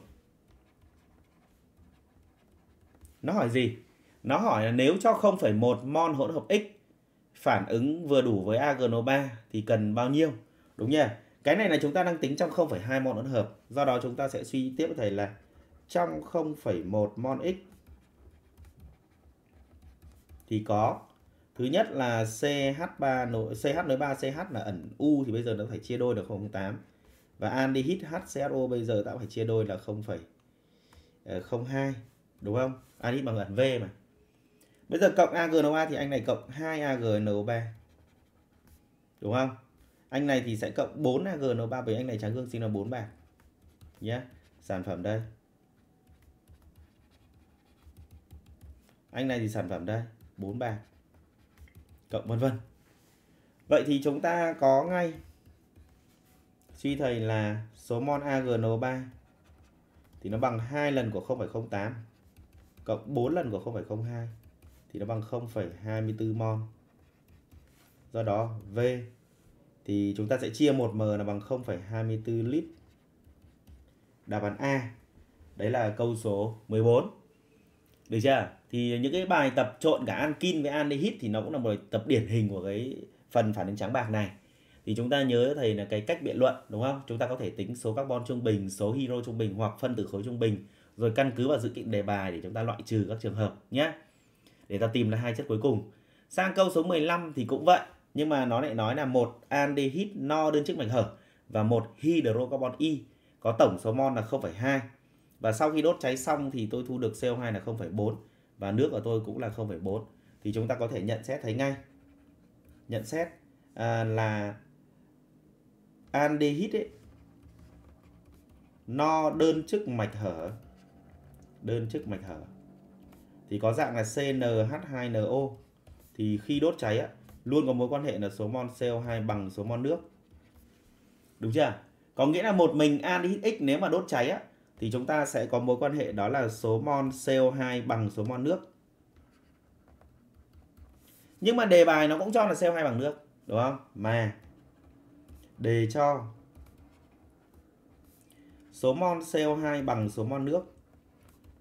Nó hỏi gì? Nó hỏi là nếu cho 0,1 mol hỗn hợp X phản ứng vừa đủ với AgNO3 thì cần bao nhiêu? Đúng nhỉ? Cái này là chúng ta đang tính trong 0,2 mol hỗn hợp. Do đó chúng ta sẽ suy tiếp với thầy là trong 0,1 mol X thì có thứ nhất là CH3 nối CH nối 3 CH là ẩn U thì bây giờ nó phải chia đôi được 0,8 và aldehyde HCO bây giờ ta phải chia đôi là 0,02 ờ, đúng không? Aldehyde bằng ẩn V mà. Bây giờ cộng AgNO3 thì anh này cộng 2 AgNO3. Đúng không? Anh này thì sẽ cộng 4 AgNO3 bởi anh này trắng gương sinh là 4 bạc. nhé Sản phẩm đây. Anh này thì sản phẩm đây. 43 cộng vân vân. Vậy thì chúng ta có ngay suy thầy là số mol AgNO3 thì nó bằng 2 lần của 0,08 cộng 4 lần của 0,02 thì nó bằng 0,24 mol. Do đó V thì chúng ta sẽ chia 1m là bằng 0,24 lít. Đáp án A. Đấy là câu số 14. Được chưa? thì những cái bài tập trộn cả ankin với aldehyde thì nó cũng là một bài tập điển hình của cái phần phản ứng trắng bạc này thì chúng ta nhớ thầy là cái cách biện luận đúng không chúng ta có thể tính số carbon trung bình số hydro trung bình hoặc phân tử khối trung bình rồi căn cứ vào dự kiện đề bài để chúng ta loại trừ các trường hợp nhé để ta tìm ra hai chất cuối cùng sang câu số 15 thì cũng vậy nhưng mà nó lại nói là một aldehyde no đơn chức mạch hở và một hydrocarbon y có tổng số mol là 0,2 và sau khi đốt cháy xong thì tôi thu được CO2 là 0,4 và nước của tôi cũng là 0,4 thì chúng ta có thể nhận xét thấy ngay nhận xét à, là aldehyde ấy, no đơn chức mạch hở đơn chức mạch hở thì có dạng là CnH2NO thì khi đốt cháy á, luôn có mối quan hệ là số mol CO2 bằng số mol nước đúng chưa có nghĩa là một mình aldehyde X nếu mà đốt cháy á, thì chúng ta sẽ có mối quan hệ đó là số mol CO2 bằng số mol nước. Nhưng mà đề bài nó cũng cho là CO2 bằng nước, đúng không? Mà đề cho số mol CO2 bằng số mol nước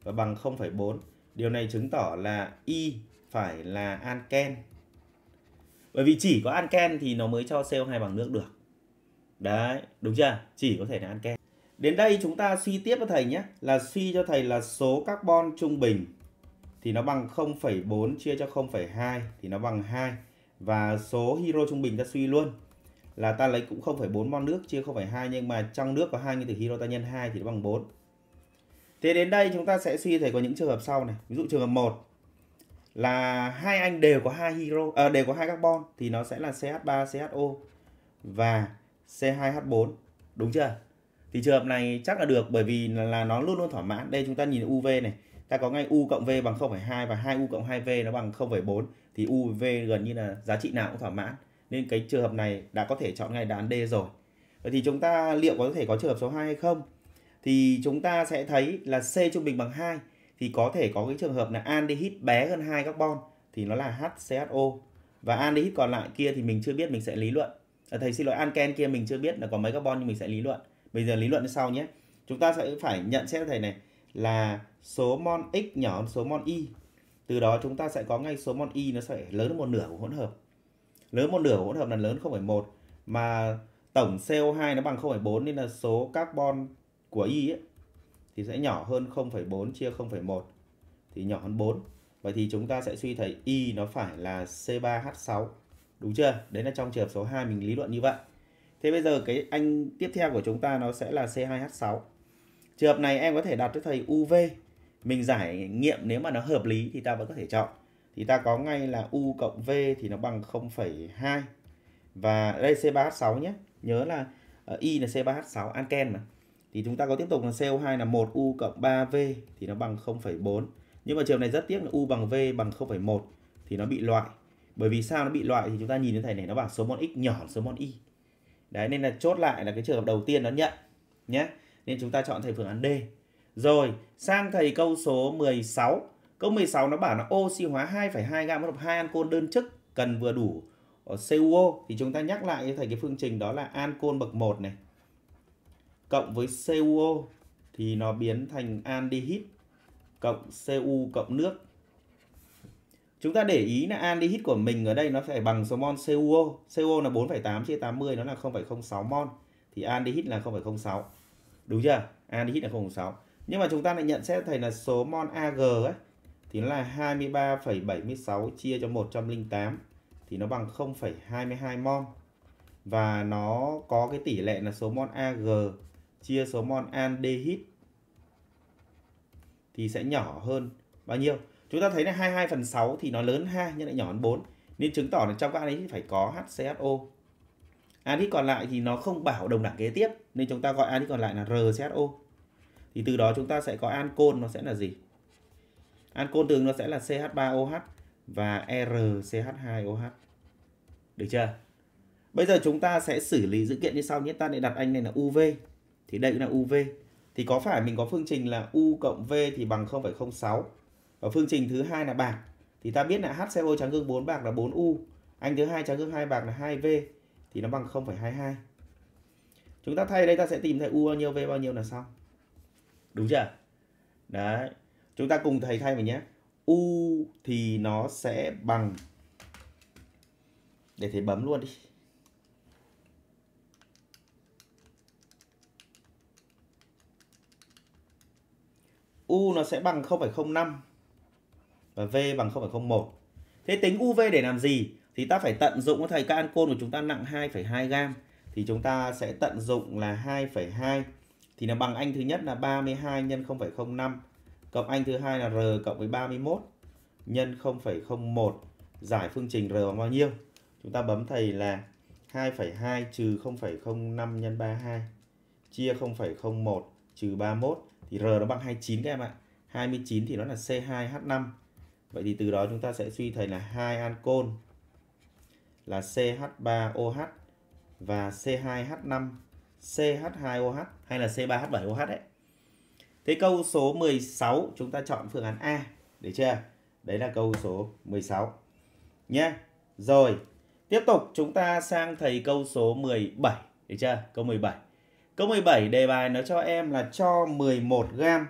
và bằng 0,4. Điều này chứng tỏ là Y phải là anken. Bởi vì chỉ có anken thì nó mới cho CO2 bằng nước được. Đấy, đúng chưa? Chỉ có thể là anken. Đến đây chúng ta suy tiếp cho thầy nhé, là suy cho thầy là số carbon trung bình thì nó bằng 0,4 chia cho 0,2 thì nó bằng 2 và số hydro trung bình ta suy luôn là ta lấy cũng 0,4 mol nước chia 0,2 nhưng mà trong nước có hai nguyên từ hydro ta nhân 2 thì nó bằng 4. Thế đến đây chúng ta sẽ suy thầy có những trường hợp sau này. Ví dụ trường hợp 1 là hai anh đều có hai hydro à, đều có hai carbon thì nó sẽ là CH3 CHO và C2H4 đúng chưa? thì trường hợp này chắc là được bởi vì là nó luôn luôn thỏa mãn đây chúng ta nhìn UV này ta có ngay U cộng V bằng 0,2 và 2U cộng 2V nó bằng 0,4 thì U V gần như là giá trị nào cũng thỏa mãn nên cái trường hợp này đã có thể chọn ngay đáp án D rồi vậy thì chúng ta liệu có thể có trường hợp số 2 hay không thì chúng ta sẽ thấy là C trung bình bằng 2 thì có thể có cái trường hợp là aldehyde bé hơn 2 carbon thì nó là HCHO và aldehyde còn lại kia thì mình chưa biết mình sẽ lý luận ờ, thầy xin lỗi anken kia mình chưa biết là có mấy carbon nhưng mình sẽ lý luận Bây giờ lý luận sau nhé. Chúng ta sẽ phải nhận xét thầy này là số mol x nhỏ hơn số mol y. Từ đó chúng ta sẽ có ngay số mol y nó sẽ lớn hơn một nửa của hỗn hợp. Lớn một nửa của hỗn hợp là lớn 0,1 mà tổng CO2 nó bằng 0,4 nên là số carbon của y ấy, thì sẽ nhỏ hơn 0,4 chia 0,1 thì nhỏ hơn 4. Vậy thì chúng ta sẽ suy thấy y nó phải là C3H6. Đúng chưa? Đấy là trong trường hợp số 2 mình lý luận như vậy. Thế bây giờ cái anh tiếp theo của chúng ta nó sẽ là C2H6. Trường hợp này em có thể đặt cho thầy UV. Mình giải nghiệm nếu mà nó hợp lý thì ta vẫn có thể chọn. Thì ta có ngay là U cộng V thì nó bằng 0,2. Và đây C3H6 nhé. Nhớ là Y ờ, là C3H6 anken mà. Thì chúng ta có tiếp tục là CO2 là 1U cộng 3V thì nó bằng 0,4. Nhưng mà trường hợp này rất tiếc là U bằng V bằng 0,1 thì nó bị loại. Bởi vì sao nó bị loại thì chúng ta nhìn thấy thầy này nó bảo số mol x nhỏ số mol y đấy nên là chốt lại là cái trường hợp đầu tiên nó nhận nhé nên chúng ta chọn thầy phương án D rồi sang thầy câu số 16 câu 16 nó bảo là oxy hóa 2,2 gam hợp hai ancol đơn chức cần vừa đủ ở CuO thì chúng ta nhắc lại cho thầy cái phương trình đó là ancol bậc 1 này cộng với CuO thì nó biến thành aldehyde cộng Cu cộng nước Chúng ta để ý là aldehyde của mình ở đây nó phải bằng số mol CuO. CuO là 4,8 chia 80 nó là 0,06 mol. Thì aldehyde là 0,06. Đúng chưa? Aldehyde là 0,06. Nhưng mà chúng ta lại nhận xét thầy là số mol Ag ấy thì nó là 23,76 chia cho 108 thì nó bằng 0,22 mol. Và nó có cái tỷ lệ là số mol Ag chia số mol aldehyde thì sẽ nhỏ hơn bao nhiêu? chúng ta thấy là 22 phần 6 thì nó lớn 2 nhưng lại nhỏ hơn 4 nên chứng tỏ là trong các anh ấy phải có HCSO anhít còn lại thì nó không bảo đồng đẳng kế tiếp nên chúng ta gọi anhít còn lại là rcho thì từ đó chúng ta sẽ có ancol nó sẽ là gì ancol thường nó sẽ là CH3OH và RCH2OH được chưa bây giờ chúng ta sẽ xử lý dữ kiện như sau nhé ta lại đặt anh này là UV thì đây cũng là UV thì có phải mình có phương trình là U cộng V thì bằng 0,06 và phương trình thứ hai là bạc thì ta biết là HCO trắng gương 4 bạc là 4U anh thứ hai trắng gương 2 bạc là 2V thì nó bằng 0,22 chúng ta thay đây ta sẽ tìm thấy U bao nhiêu V bao nhiêu là xong đúng chưa đấy chúng ta cùng thầy thay mình nhé U thì nó sẽ bằng để thầy bấm luôn đi U nó sẽ bằng 0,05 và V bằng 0,01. Thế tính UV để làm gì? Thì ta phải tận dụng cái thầy các của chúng ta nặng 2,2 gam thì chúng ta sẽ tận dụng là 2,2 thì là bằng anh thứ nhất là 32 nhân 0,05 cộng anh thứ hai là R cộng với 31 nhân 0,01 giải phương trình R bằng bao nhiêu? Chúng ta bấm thầy là 2,2 trừ 0,05 nhân 32 chia 0,01 trừ 31 thì R nó bằng 29 các em ạ. 29 thì nó là C2H5 Vậy thì từ đó chúng ta sẽ suy thấy là hai ancol là CH3OH và C2H5 CH2OH hay là C3H7OH đấy. Thế câu số 16 chúng ta chọn phương án A để chưa? Đấy là câu số 16 nhé. Rồi, tiếp tục chúng ta sang thầy câu số 17 để chưa? Câu 17. Câu 17 đề bài nó cho em là cho 11 gram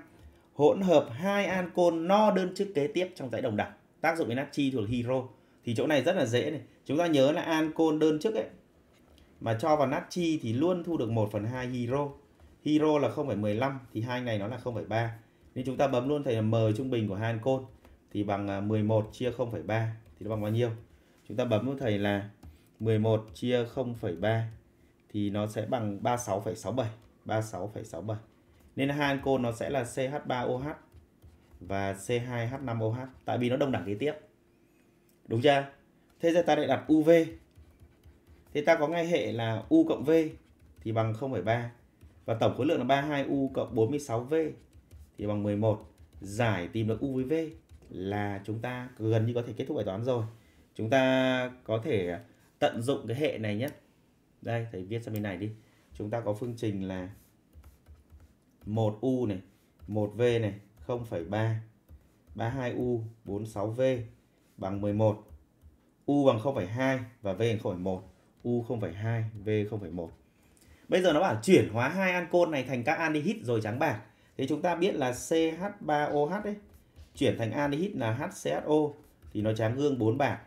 hỗn hợp hai ancol no đơn chức kế tiếp trong dãy đồng đẳng tác dụng với natri thuộc hydro thì chỗ này rất là dễ này chúng ta nhớ là ancol đơn chức ấy mà cho vào natri thì luôn thu được 1 phần 2 hydro hydro là 0,15 thì hai này nó là 0,3 nên chúng ta bấm luôn thầy là m trung bình của hai ancol thì bằng 11 à, chia 0,3 thì nó bằng bao nhiêu chúng ta bấm luôn thầy là 11 chia 0,3 thì nó sẽ bằng 36,67 36,67 nên hai ancol nó sẽ là CH3OH và C2H5OH tại vì nó đồng đẳng kế tiếp. Đúng chưa? Thế giờ ta lại đặt UV. Thế ta có ngay hệ là U cộng V thì bằng 0,3 và tổng khối lượng là 32U cộng 46V thì bằng 11. Giải tìm được U với V là chúng ta gần như có thể kết thúc bài toán rồi. Chúng ta có thể tận dụng cái hệ này nhé. Đây, thầy viết sang bên này đi. Chúng ta có phương trình là 1U này, 1V này, 0,3. 32U, 46V bằng 11. U bằng 0,2 và V bằng 0,1. U 0,2, V 0,1. Bây giờ nó bảo chuyển hóa hai ancol này thành các aldehyde rồi trắng bạc. Thế chúng ta biết là CH3OH ấy, chuyển thành aldehyde là HCHO thì nó tráng gương 4 bạc.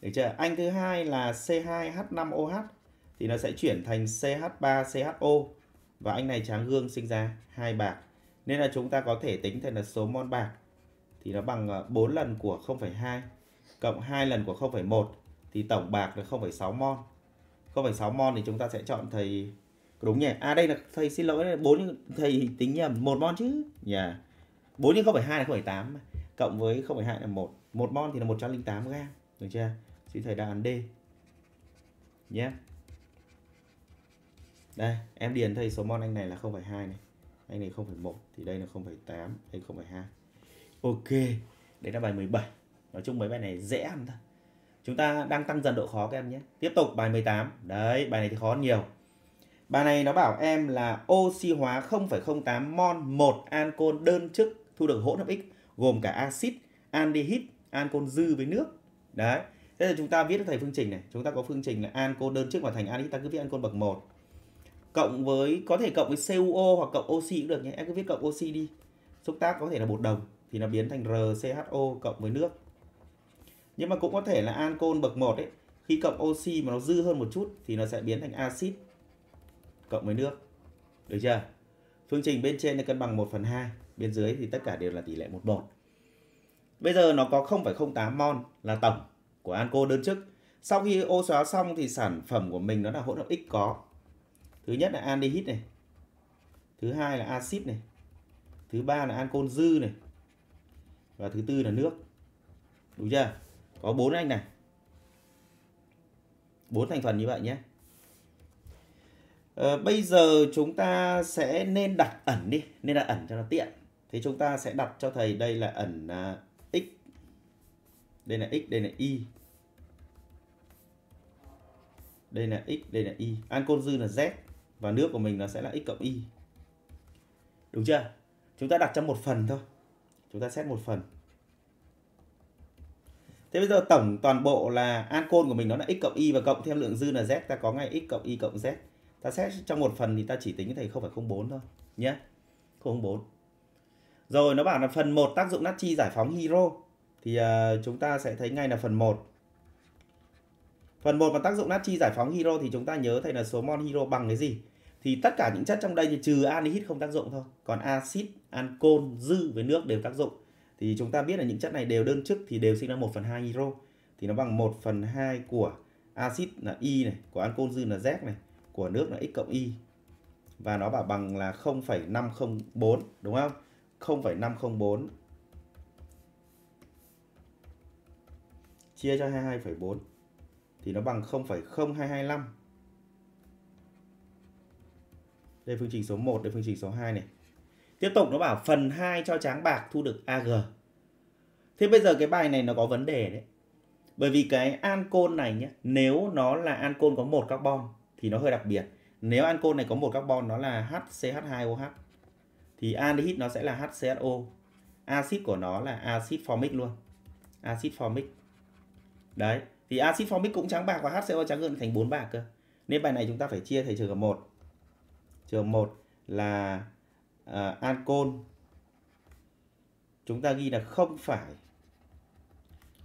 để chờ Anh thứ hai là C2H5OH thì nó sẽ chuyển thành CH3CHO và anh này tráng gương sinh ra hai bạc nên là chúng ta có thể tính thành là số mon bạc thì nó bằng 4 ờ, lần của 0,2 cộng 2 lần của 0,1 thì tổng bạc là 0,6 mon 0,6 mon thì chúng ta sẽ chọn thầy đúng nhỉ à đây là thầy xin lỗi bốn thầy tính nhầm một mon chứ nhà yeah. 4 nhưng 0,2 là 0,8 cộng với 0,2 là 1 1 mon thì là 108 gram được chưa xin thầy đáp án D nhé yeah đây em điền thấy số mon anh này là 0,2 này anh này 0,1 thì đây là 0,8 đây 0,2 ok đấy là bài 17 nói chung mấy bài này dễ ăn thôi chúng ta đang tăng dần độ khó các em nhé tiếp tục bài 18 đấy bài này thì khó nhiều bài này nó bảo em là oxy hóa 0,08 mon một ancol đơn chức thu được hỗn hợp x gồm cả axit aldehyde ancol dư với nước đấy thế là chúng ta viết thầy phương trình này chúng ta có phương trình là ancol đơn chức và thành aldehyde ta cứ viết ancol bậc 1 cộng với có thể cộng với CuO hoặc cộng oxy cũng được nhé em cứ viết cộng oxy đi xúc tác có thể là bột đồng thì nó biến thành RCHO cộng với nước nhưng mà cũng có thể là ancol bậc 1 ấy khi cộng oxy mà nó dư hơn một chút thì nó sẽ biến thành axit cộng với nước được chưa phương trình bên trên là cân bằng 1 phần 2 bên dưới thì tất cả đều là tỷ lệ một bột bây giờ nó có 0,08 mol là tổng của ancol đơn chức sau khi ô xóa xong thì sản phẩm của mình nó là hỗn hợp x có thứ nhất là aldehyde này thứ hai là axit này thứ ba là ancol dư này và thứ tư là nước đúng chưa có bốn anh này bốn thành phần như vậy nhé à, bây giờ chúng ta sẽ nên đặt ẩn đi nên đặt ẩn cho nó tiện thế chúng ta sẽ đặt cho thầy đây là ẩn uh, x đây là x đây là y đây là x đây là y ancol dư là z và nước của mình nó sẽ là x cộng y đúng chưa chúng ta đặt trong một phần thôi chúng ta xét một phần thế bây giờ tổng toàn bộ là ancol của mình nó là x cộng y và cộng thêm lượng dư là z ta có ngay x cộng y cộng z ta xét trong một phần thì ta chỉ tính cái thầy không phải không bốn thôi nhé không bốn rồi nó bảo là phần 1 tác dụng natri giải phóng hydro thì uh, chúng ta sẽ thấy ngay là phần 1 Phần 1 và tác dụng natri giải phóng hydro thì chúng ta nhớ thầy là số mol hydro bằng cái gì? thì tất cả những chất trong đây thì trừ aldehyde không tác dụng thôi còn axit ancol dư với nước đều tác dụng thì chúng ta biết là những chất này đều đơn chức thì đều sinh ra 1 phần 2 hydro thì nó bằng 1 phần 2 của axit là Y này của ancol dư là Z này của nước là X cộng Y và nó bảo bằng là 0,504 đúng không 0,504 chia cho 22,4 thì nó bằng 0,0225 đây phương trình số 1, đây phương trình số 2 này. Tiếp tục nó bảo phần 2 cho tráng bạc thu được AG. Thế bây giờ cái bài này nó có vấn đề đấy. Bởi vì cái ancol này nhé, nếu nó là ancol có một carbon thì nó hơi đặc biệt. Nếu ancol này có một carbon nó là HCH2OH thì aldehyde nó sẽ là HCHO. Axit của nó là axit formic luôn. Axit formic. Đấy, thì axit formic cũng trắng bạc và HCO trắng hơn thành bốn bạc cơ. Nên bài này chúng ta phải chia thầy trừ cả 1 trường 1 là à, ancol chúng ta ghi là không phải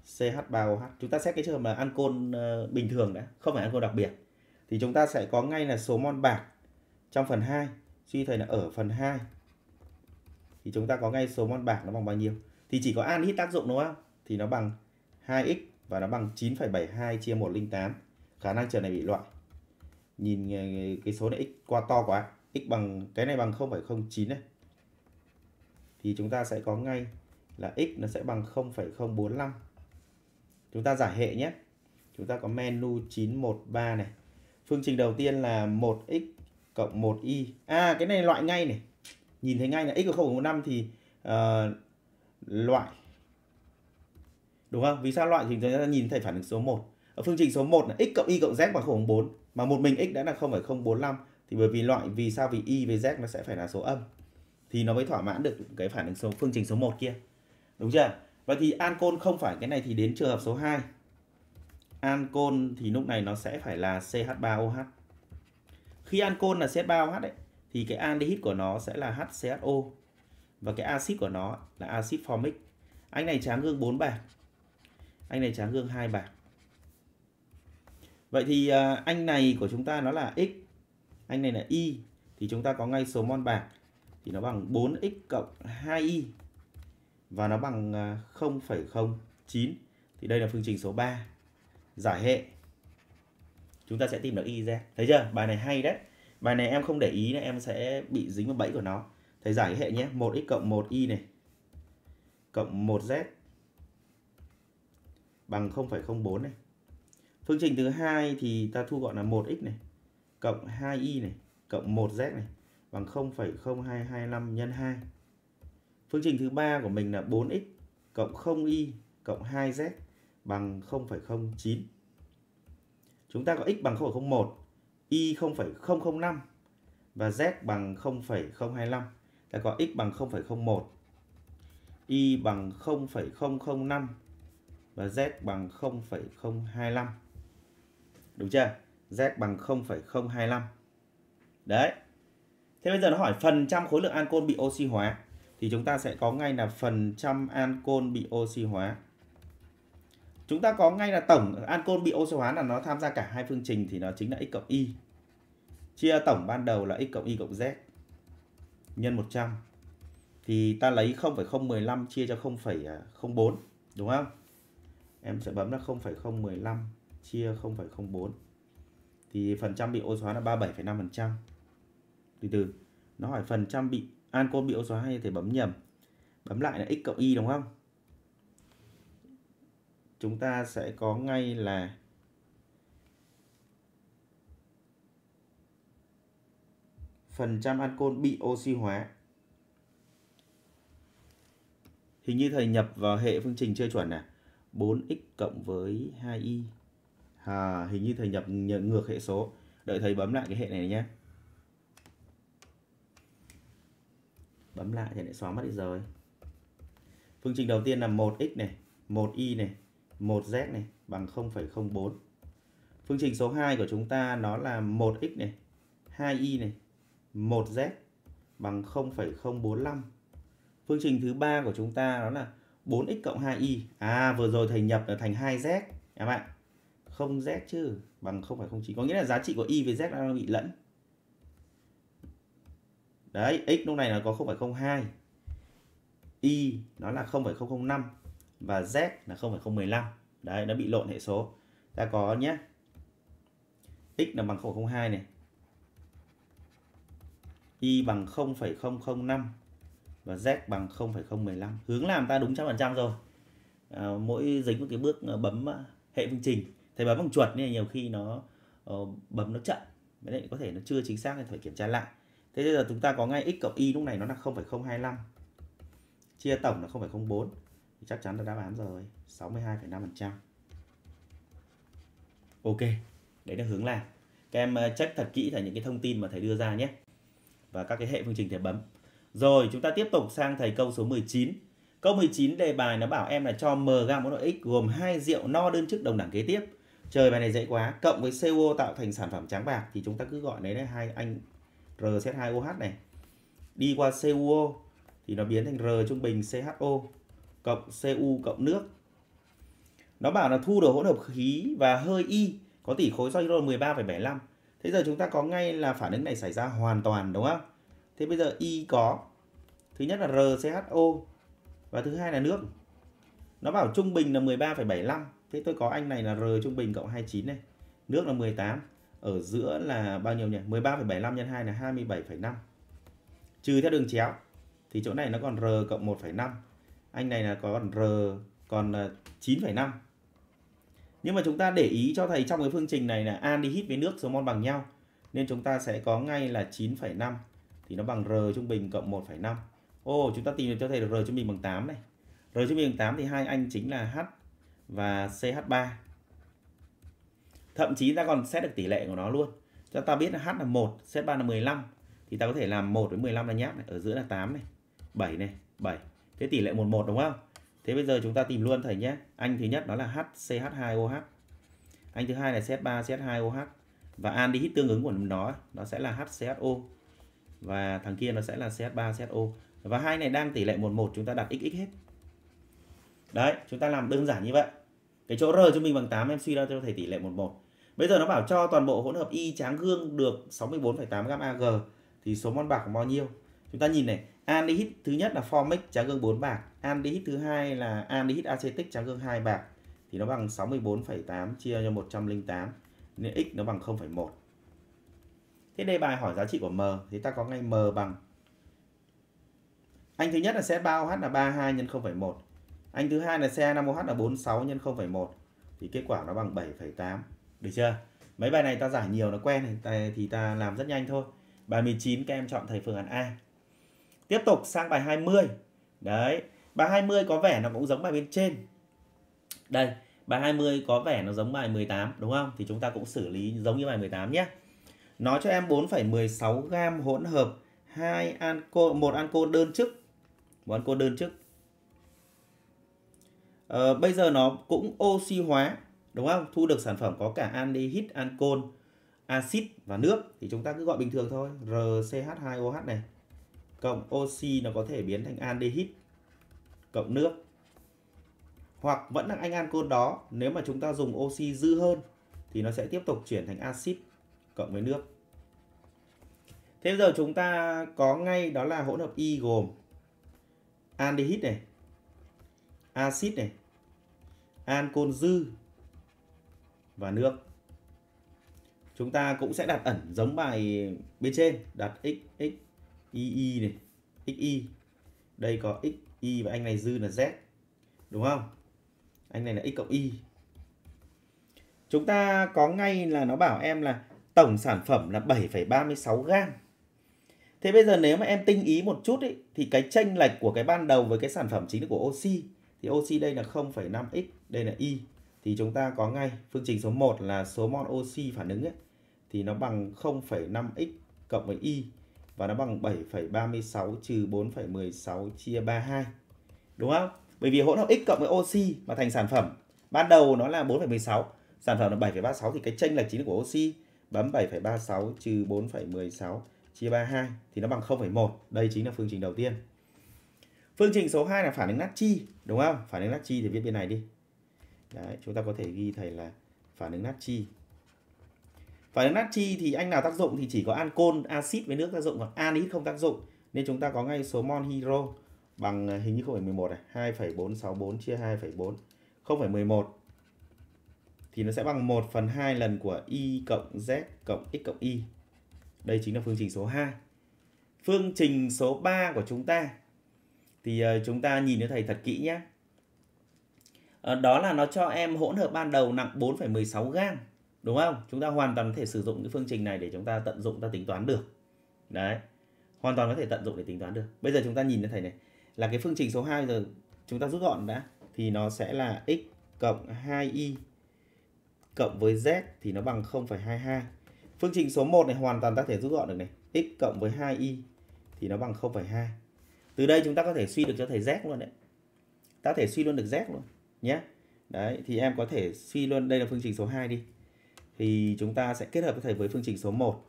CH3OH chúng ta xét cái trường hợp là ancol uh, ờ, bình thường đã không phải ancol đặc biệt thì chúng ta sẽ có ngay là số mol bạc trong phần 2 suy thầy là ở phần 2 thì chúng ta có ngay số mol bạc nó bằng bao nhiêu thì chỉ có anhít tác dụng đúng không thì nó bằng 2x và nó bằng 9,72 chia 108 khả năng trường này bị loại nhìn ờ, cái số này x qua to quá x bằng cái này bằng 0,09 này thì chúng ta sẽ có ngay là x nó sẽ bằng 0,045 chúng ta giải hệ nhé chúng ta có menu 913 này phương trình đầu tiên là 1x cộng 1y à cái này loại ngay này nhìn thấy ngay là x của 0,15 thì uh, loại đúng không vì sao loại thì chúng ta nhìn thấy phản ứng số 1 ở phương trình số 1 là x cộng y cộng z bằng 0,4 mà một mình x đã là 0,045 thì bởi vì loại vì sao vì y với z nó sẽ phải là số âm thì nó mới thỏa mãn được cái phản ứng số phương trình số 1 kia đúng chưa vậy thì ancol không phải cái này thì đến trường hợp số 2 ancol thì lúc này nó sẽ phải là CH3OH khi ancol là CH3OH đấy thì cái aldehyde của nó sẽ là HCHO và cái axit của nó là axit formic anh này tráng gương 4 bạc anh này tráng gương 2 bạc vậy thì à, anh này của chúng ta nó là x anh này là y thì chúng ta có ngay số mon bạc thì nó bằng 4x cộng 2y và nó bằng 0,09 à, thì đây là phương trình số 3 giải hệ chúng ta sẽ tìm được y ra thấy chưa bài này hay đấy bài này em không để ý là em sẽ bị dính vào bẫy của nó thầy giải hệ nhé 1x cộng 1y này cộng 1z bằng 0,04 này phương trình thứ hai thì ta thu gọn là 1x này cộng 2y này cộng 1z này bằng 0,0225 nhân 2. Phương trình thứ ba của mình là 4x cộng 0y cộng 2z bằng 0,09. Chúng ta có x bằng 0,01, y 0,005 và z bằng 0,025. Ta có x bằng 0,01, y bằng 0,005 và z bằng 0,025. Đúng chưa? Z bằng 0,025. Đấy. Thế bây giờ nó hỏi phần trăm khối lượng ancol bị oxy hóa thì chúng ta sẽ có ngay là phần trăm ancol bị oxy hóa. Chúng ta có ngay là tổng ancol bị oxy hóa là nó tham gia cả hai phương trình thì nó chính là x cộng y chia tổng ban đầu là x cộng y cộng z nhân 100 thì ta lấy 0,015 chia cho 0,04 đúng không? Em sẽ bấm là 0,015 chia 0,04 thì phần trăm bị oxy hóa là 37,5%. Từ từ, nó hỏi phần trăm bị ancol bị oxy hóa hay thể bấm nhầm. Bấm lại là x cộng y đúng không? Chúng ta sẽ có ngay là phần trăm ancol bị oxy hóa. Hình như thầy nhập vào hệ phương trình chơi chuẩn à? 4x cộng với 2y à, hình như thầy nhập ngược hệ số đợi thầy bấm lại cái hệ này nhé bấm lại thì lại xóa mất đi rồi phương trình đầu tiên là 1x này 1y này 1z này bằng 0,04 phương trình số 2 của chúng ta nó là 1x này 2y này 1z bằng 0,045 phương trình thứ ba của chúng ta đó là 4x cộng 2y à vừa rồi thầy nhập là thành 2z các bạn không z chứ bằng không không phải 0,09 có nghĩa là giá trị của y với z đang bị lẫn đấy x lúc này là có không không phải hai y nó là không không phải năm và z là không phải 0,015 đấy nó bị lộn hệ số ta có nhé x là bằng không hai này y bằng không không phải năm và z bằng không phải 0,015 hướng làm ta đúng trăm phần trăm rồi à, mỗi dính một cái bước à, bấm à, hệ phương trình thầy bấm bằng chuột nên nhiều khi nó uh, bấm nó chậm với lại có thể nó chưa chính xác nên phải kiểm tra lại thế bây giờ chúng ta có ngay x cộng y lúc này nó là 0,025 chia tổng là 0,04 chắc chắn là đáp án rồi 62,5% ok đấy là hướng làm các em ờ, check thật kỹ là những cái thông tin mà thầy đưa ra nhé và các cái hệ phương trình thầy bấm rồi chúng ta tiếp tục sang thầy câu số 19 câu 19 đề bài nó bảo em là cho m gam món độ x gồm hai rượu no đơn chức đồng đẳng kế tiếp trời bài này dễ quá cộng với CO tạo thành sản phẩm trắng bạc thì chúng ta cứ gọi đấy là hai anh RZ2OH này đi qua CuO thì nó biến thành R trung bình CHO cộng Cu cộng nước nó bảo là thu được hỗn hợp khí và hơi Y có tỷ khối do 13,75 thế giờ chúng ta có ngay là phản ứng này xảy ra hoàn toàn đúng không thế bây giờ Y có thứ nhất là RCHO và thứ hai là nước nó bảo trung bình là 13,75 Thế tôi có anh này là R trung bình cộng 29 này. Nước là 18. Ở giữa là bao nhiêu nhỉ? 13,75 nhân 2 là 27,5. Trừ theo đường chéo. Thì chỗ này nó còn R cộng 1,5. Anh này là có còn R còn 9,5. Ờ, Nhưng mà chúng ta để ý cho thầy trong cái phương trình này là aldehyde với nước số mol bằng nhau. Nên chúng ta sẽ có ngay là 9,5 thì nó bằng R trung bình cộng 1,5. Ồ, oh, chúng ta tìm được cho thầy được R trung bình bằng 8 này. R trung bình bằng 8 thì hai anh chính là H và CH3. Thậm chí ta còn xét được tỷ lệ của nó luôn. Cho ta biết là H là 1, CH3 là 15 thì ta có thể làm 1 với 15 là nháp này, ở giữa là 8 này, 7 này, 7. Thế tỷ lệ 11 đúng không? Thế bây giờ chúng ta tìm luôn thầy nhé. Anh thứ nhất đó là HCH2OH. Anh thứ hai là CH3CH2OH và aldehyde tương ứng của nó nó sẽ là HCHO và thằng kia nó sẽ là CH3CHO. Và hai này đang tỷ lệ 11 chúng ta đặt XX hết. Đấy, chúng ta làm đơn giản như vậy. Cái chỗ R cho mình bằng 8 em suy ra cho thầy tỷ lệ 11. Bây giờ nó bảo cho toàn bộ hỗn hợp Y tráng gương được 64,8 gam Ag thì số mol bạc bao nhiêu? Chúng ta nhìn này, aldehyde thứ nhất là formic tráng gương 4 bạc, aldehyde thứ hai là aldehyde acetic tráng gương 2 bạc thì nó bằng 64,8 chia cho 108 nên x nó bằng 0,1. Thế đây bài hỏi giá trị của m thì ta có ngay m bằng anh thứ nhất là sẽ bao h là 32 nhân 0,1 anh thứ hai là xe 5OH là 46 nhân 0,1 thì kết quả nó bằng 7,8 được chưa mấy bài này ta giải nhiều nó quen thì ta làm rất nhanh thôi bài 19 các em chọn thầy phương án A tiếp tục sang bài 20 đấy bài 20 có vẻ nó cũng giống bài bên trên đây bài 20 có vẻ nó giống bài 18 đúng không thì chúng ta cũng xử lý giống như bài 18 nhé nó cho em 4,16 gam hỗn hợp hai anco một ancol đơn chức một ancol đơn chức à, bây giờ nó cũng oxy hóa đúng không thu được sản phẩm có cả aldehyde ancol axit và nước thì chúng ta cứ gọi bình thường thôi RCH2OH này cộng oxy nó có thể biến thành aldehyde cộng nước hoặc vẫn là anh ancol đó nếu mà chúng ta dùng oxy dư hơn thì nó sẽ tiếp tục chuyển thành axit cộng với nước thế giờ chúng ta có ngay đó là hỗn hợp y gồm aldehyde này axit này ancol dư và nước chúng ta cũng sẽ đặt ẩn giống bài bên trên đặt x x y y này x y đây có x y và anh này dư là z đúng không anh này là x cộng y chúng ta có ngay là nó bảo em là tổng sản phẩm là 7,36 g. thế bây giờ nếu mà em tinh ý một chút ý, thì cái chênh lệch của cái ban đầu với cái sản phẩm chính của oxy thì oxy đây là 0,5x, đây là Y. Thì chúng ta có ngay phương trình số 1 là số mol oxy phản ứng ấy, thì nó bằng 0,5x cộng với Y và nó bằng 7,36 trừ 4,16 chia 32. Đúng không? Bởi vì hỗn hợp X cộng với oxy mà thành sản phẩm. Ban đầu nó là 4,16, sản phẩm là 7,36 thì cái chênh là chính của oxy. Bấm 7,36 trừ 4,16 chia 32 thì nó bằng 0,1. Đây chính là phương trình đầu tiên. Phương trình số 2 là phản ứng natri đúng không? Phản ứng natri thì viết bên này đi. Đấy, chúng ta có thể ghi thầy là phản ứng natri Phản ứng natri thì anh nào tác dụng thì chỉ có ancol, axit với nước tác dụng, còn anhydride không tác dụng. Nên chúng ta có ngay số mol hydro bằng à, hình như 0,11 này, 2,464 chia 2,4, 0,11 thì nó sẽ bằng 1 phần 2 lần của Y cộng Z cộng X cộng Y. Đây chính là phương trình số 2. Phương trình số 3 của chúng ta thì ờ, chúng ta nhìn cho thầy thật kỹ nhé ờ, đó là nó cho em hỗn hợp ban đầu nặng 4,16 gam đúng không chúng ta hoàn toàn có thể sử dụng cái phương trình này để chúng ta tận dụng ta tính toán được đấy hoàn toàn có thể tận dụng để tính toán được bây giờ chúng ta nhìn thấy thầy này là cái phương trình số 2 giờ chúng ta rút gọn đã thì nó sẽ là x cộng 2y cộng với z thì nó bằng 0,22 phương trình số 1 này hoàn toàn ta thể rút gọn được này x cộng với 2y thì nó bằng 0,2 từ đây chúng ta có thể suy được cho thầy Z luôn đấy ta có thể suy luôn được Z luôn nhé đấy thì em có thể suy luôn đây là phương trình số 2 đi thì chúng ta sẽ kết hợp với thầy với phương trình số 1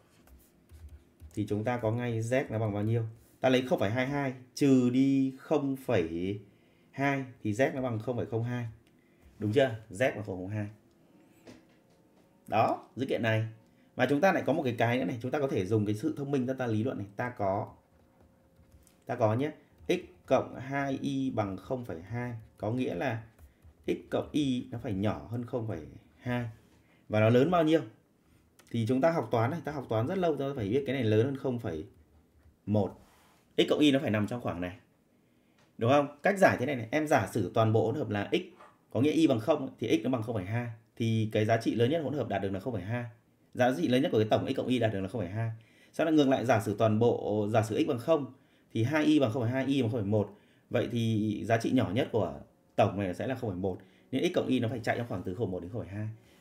thì chúng ta có ngay Z nó bằng bao nhiêu ta lấy 0,22 trừ đi 0,2 thì Z nó bằng 0,02 đúng chưa Z là 0,02 đó dữ kiện này mà chúng ta lại có một cái cái nữa này chúng ta có thể dùng cái sự thông minh cho ta lý luận này ta có ta có nhé x cộng 2y bằng 0,2 có nghĩa là x cộng y nó phải nhỏ hơn 0,2 và nó lớn bao nhiêu thì chúng ta học toán này ta học toán rất lâu ta phải biết cái này lớn hơn 0,1 x cộng y nó phải nằm trong khoảng này đúng không cách giải thế này này em giả sử toàn bộ hỗn hợp là x có nghĩa y bằng 0 thì x nó bằng 0,2 thì cái giá trị lớn nhất hỗn hợp đạt được là 0,2 giá trị lớn nhất của cái tổng x cộng y đạt được là 0,2 sau đó ngược lại giả sử toàn bộ giả sử x bằng 0 thì 2y bằng 0,2y bằng 0,1. Vậy thì giá trị nhỏ nhất của tổng này sẽ là 0,1 nên x cộng y nó phải chạy trong khoảng từ 0,1 đến 0,2.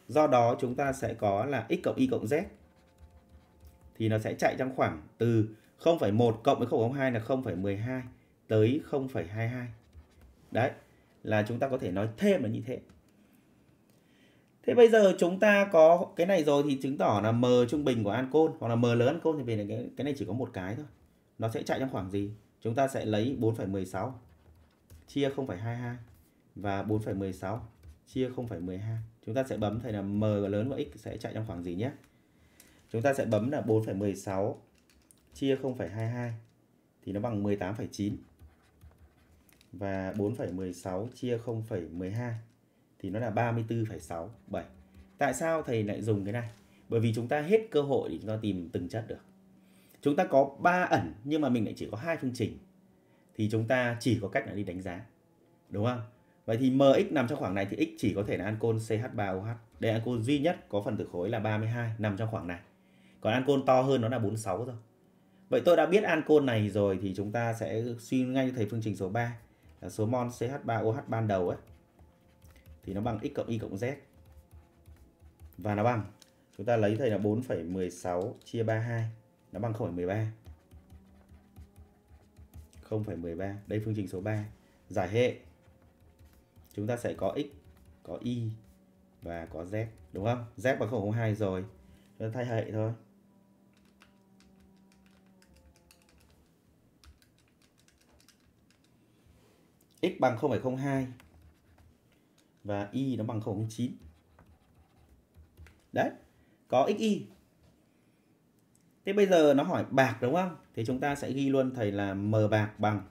Do đó chúng ta sẽ có là x cộng y cộng z thì nó sẽ chạy trong khoảng từ 0,1 cộng với 0,02 là 0,12 tới 0,22. Đấy, là chúng ta có thể nói thêm là như thế. Thế bây giờ chúng ta có cái này rồi thì chứng tỏ là m trung bình của ancol hoặc là m lớn ancol thì về cái cái này chỉ có một cái thôi nó sẽ chạy trong khoảng gì? Chúng ta sẽ lấy 4,16 chia 0,22 và 4,16 chia 0,12. Chúng ta sẽ bấm thầy là m lớn và x sẽ chạy trong khoảng gì nhé? Chúng ta sẽ bấm là 4,16 chia 0,22 thì nó bằng 18,9 và 4,16 chia 0,12 thì nó là 34,67. Tại sao thầy lại dùng cái này? Bởi vì chúng ta hết cơ hội để chúng ta tìm từng chất được chúng ta có 3 ẩn nhưng mà mình lại chỉ có hai phương trình thì chúng ta chỉ có cách là đi đánh giá đúng không vậy thì mx nằm trong khoảng này thì x chỉ có thể là ancol ch3oh đây ancol duy nhất có phần tử khối là 32 nằm trong khoảng này còn ancol to hơn nó là 46 rồi vậy tôi đã biết ancol này rồi thì chúng ta sẽ suy ngay như thầy phương trình số 3 là số mol ch3oh ban đầu ấy thì nó bằng x cộng y cộng z và nó bằng chúng ta lấy thầy là 4,16 chia 32 nó bằng 0,13 0,13 đây phương trình số 3 giải hệ chúng ta sẽ có x có y và có z đúng không z bằng 0,02 rồi chúng ta thay hệ thôi x bằng 0,02 và y nó bằng 0,09 đấy có xy Thế bây giờ nó hỏi bạc đúng không? thì chúng ta sẽ ghi luôn thầy là M bạc bằng.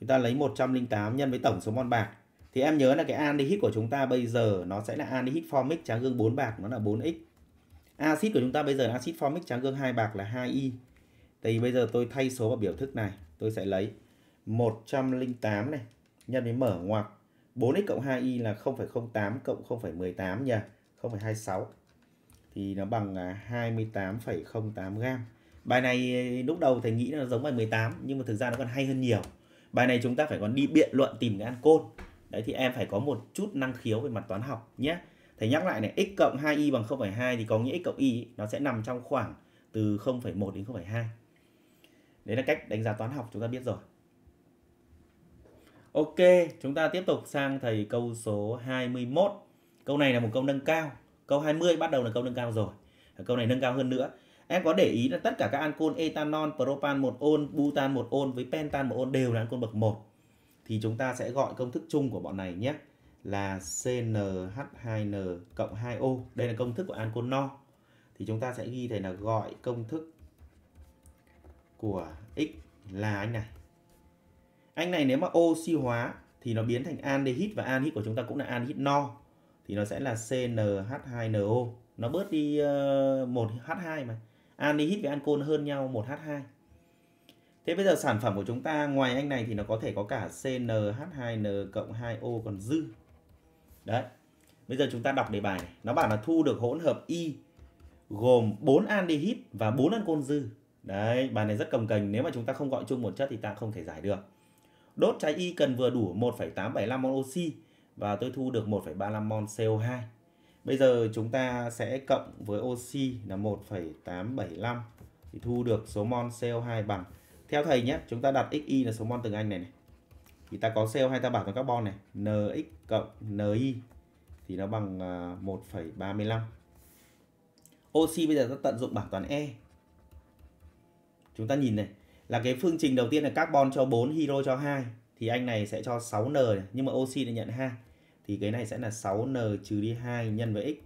Chúng ta lấy 108 nhân với tổng số mon bạc. Thì em nhớ là cái aldehyde của chúng ta bây giờ nó sẽ là aldehyde formic tráng gương 4 bạc, nó là 4x. acid của chúng ta bây giờ là axit formic tráng gương 2 bạc là 2y. Thì bây giờ tôi thay số vào biểu thức này. Tôi sẽ lấy 108 này nhân với mở ngoặc 4x cộng 2y là 0,08 cộng 0,18 nhỉ? 0,26 thì nó bằng 28,08 à, gram. Bài này ờ, lúc đầu thầy nghĩ là giống bài 18 nhưng mà thực ra nó còn hay hơn nhiều. Bài này chúng ta phải còn đi biện luận tìm cái ancol. Đấy thì em phải có một chút năng khiếu về mặt toán học nhé. Thầy nhắc lại này, x cộng 2y bằng 0,2 thì có nghĩa x cộng y nó sẽ nằm trong khoảng từ 0,1 đến 0,2. Đấy là cách đánh giá toán học chúng ta biết rồi. Ok, chúng ta tiếp tục sang thầy câu số 21. Câu này là một câu nâng cao. Câu 20 bắt đầu là câu nâng cao rồi. Câu này nâng cao hơn nữa. Em có để ý là tất cả các ancol etanol, propan một ôn, butan một ôn với pentan một ôn đều là ancol bậc 1. Thì chúng ta sẽ gọi công thức chung của bọn này nhé là CnH2n cộng 2O. Đây là công thức của ancol no. Thì chúng ta sẽ ghi thầy là gọi công thức của X là anh này. Anh này nếu mà oxy hóa thì nó biến thành aldehyde và aldehyde của chúng ta cũng là aldehyde no thì nó sẽ là CnH2NO nó bớt đi ờ, một uh, H2 mà anhydrit với ancol hơn nhau một H2 thế bây giờ sản phẩm của chúng ta ngoài anh này thì nó có thể có cả CnH2n cộng 2O còn dư đấy bây giờ chúng ta đọc đề bài này nó bảo là thu được hỗn hợp Y gồm 4 aldehyde và 4 ancol dư đấy bài này rất cồng cành nếu mà chúng ta không gọi chung một chất thì ta không thể giải được đốt trái Y cần vừa đủ 1,875 mol oxy và tôi thu được 1,35 mol CO2. Bây giờ chúng ta sẽ cộng với oxy là 1,875 thì thu được số mol CO2 bằng theo thầy nhé, chúng ta đặt xy là số mol từng anh này này. Thì ta có CO2 ta bảo là carbon này, NX cộng NI thì nó bằng 1,35. À, oxy bây giờ ta tận dụng bảng toán E. Chúng ta nhìn này, là cái phương trình đầu tiên là carbon cho 4, hydro cho 2 thì anh này sẽ cho 6N này, nhưng mà oxy là nhận 2 thì cái này sẽ là 6n trừ đi 2 nhân với x.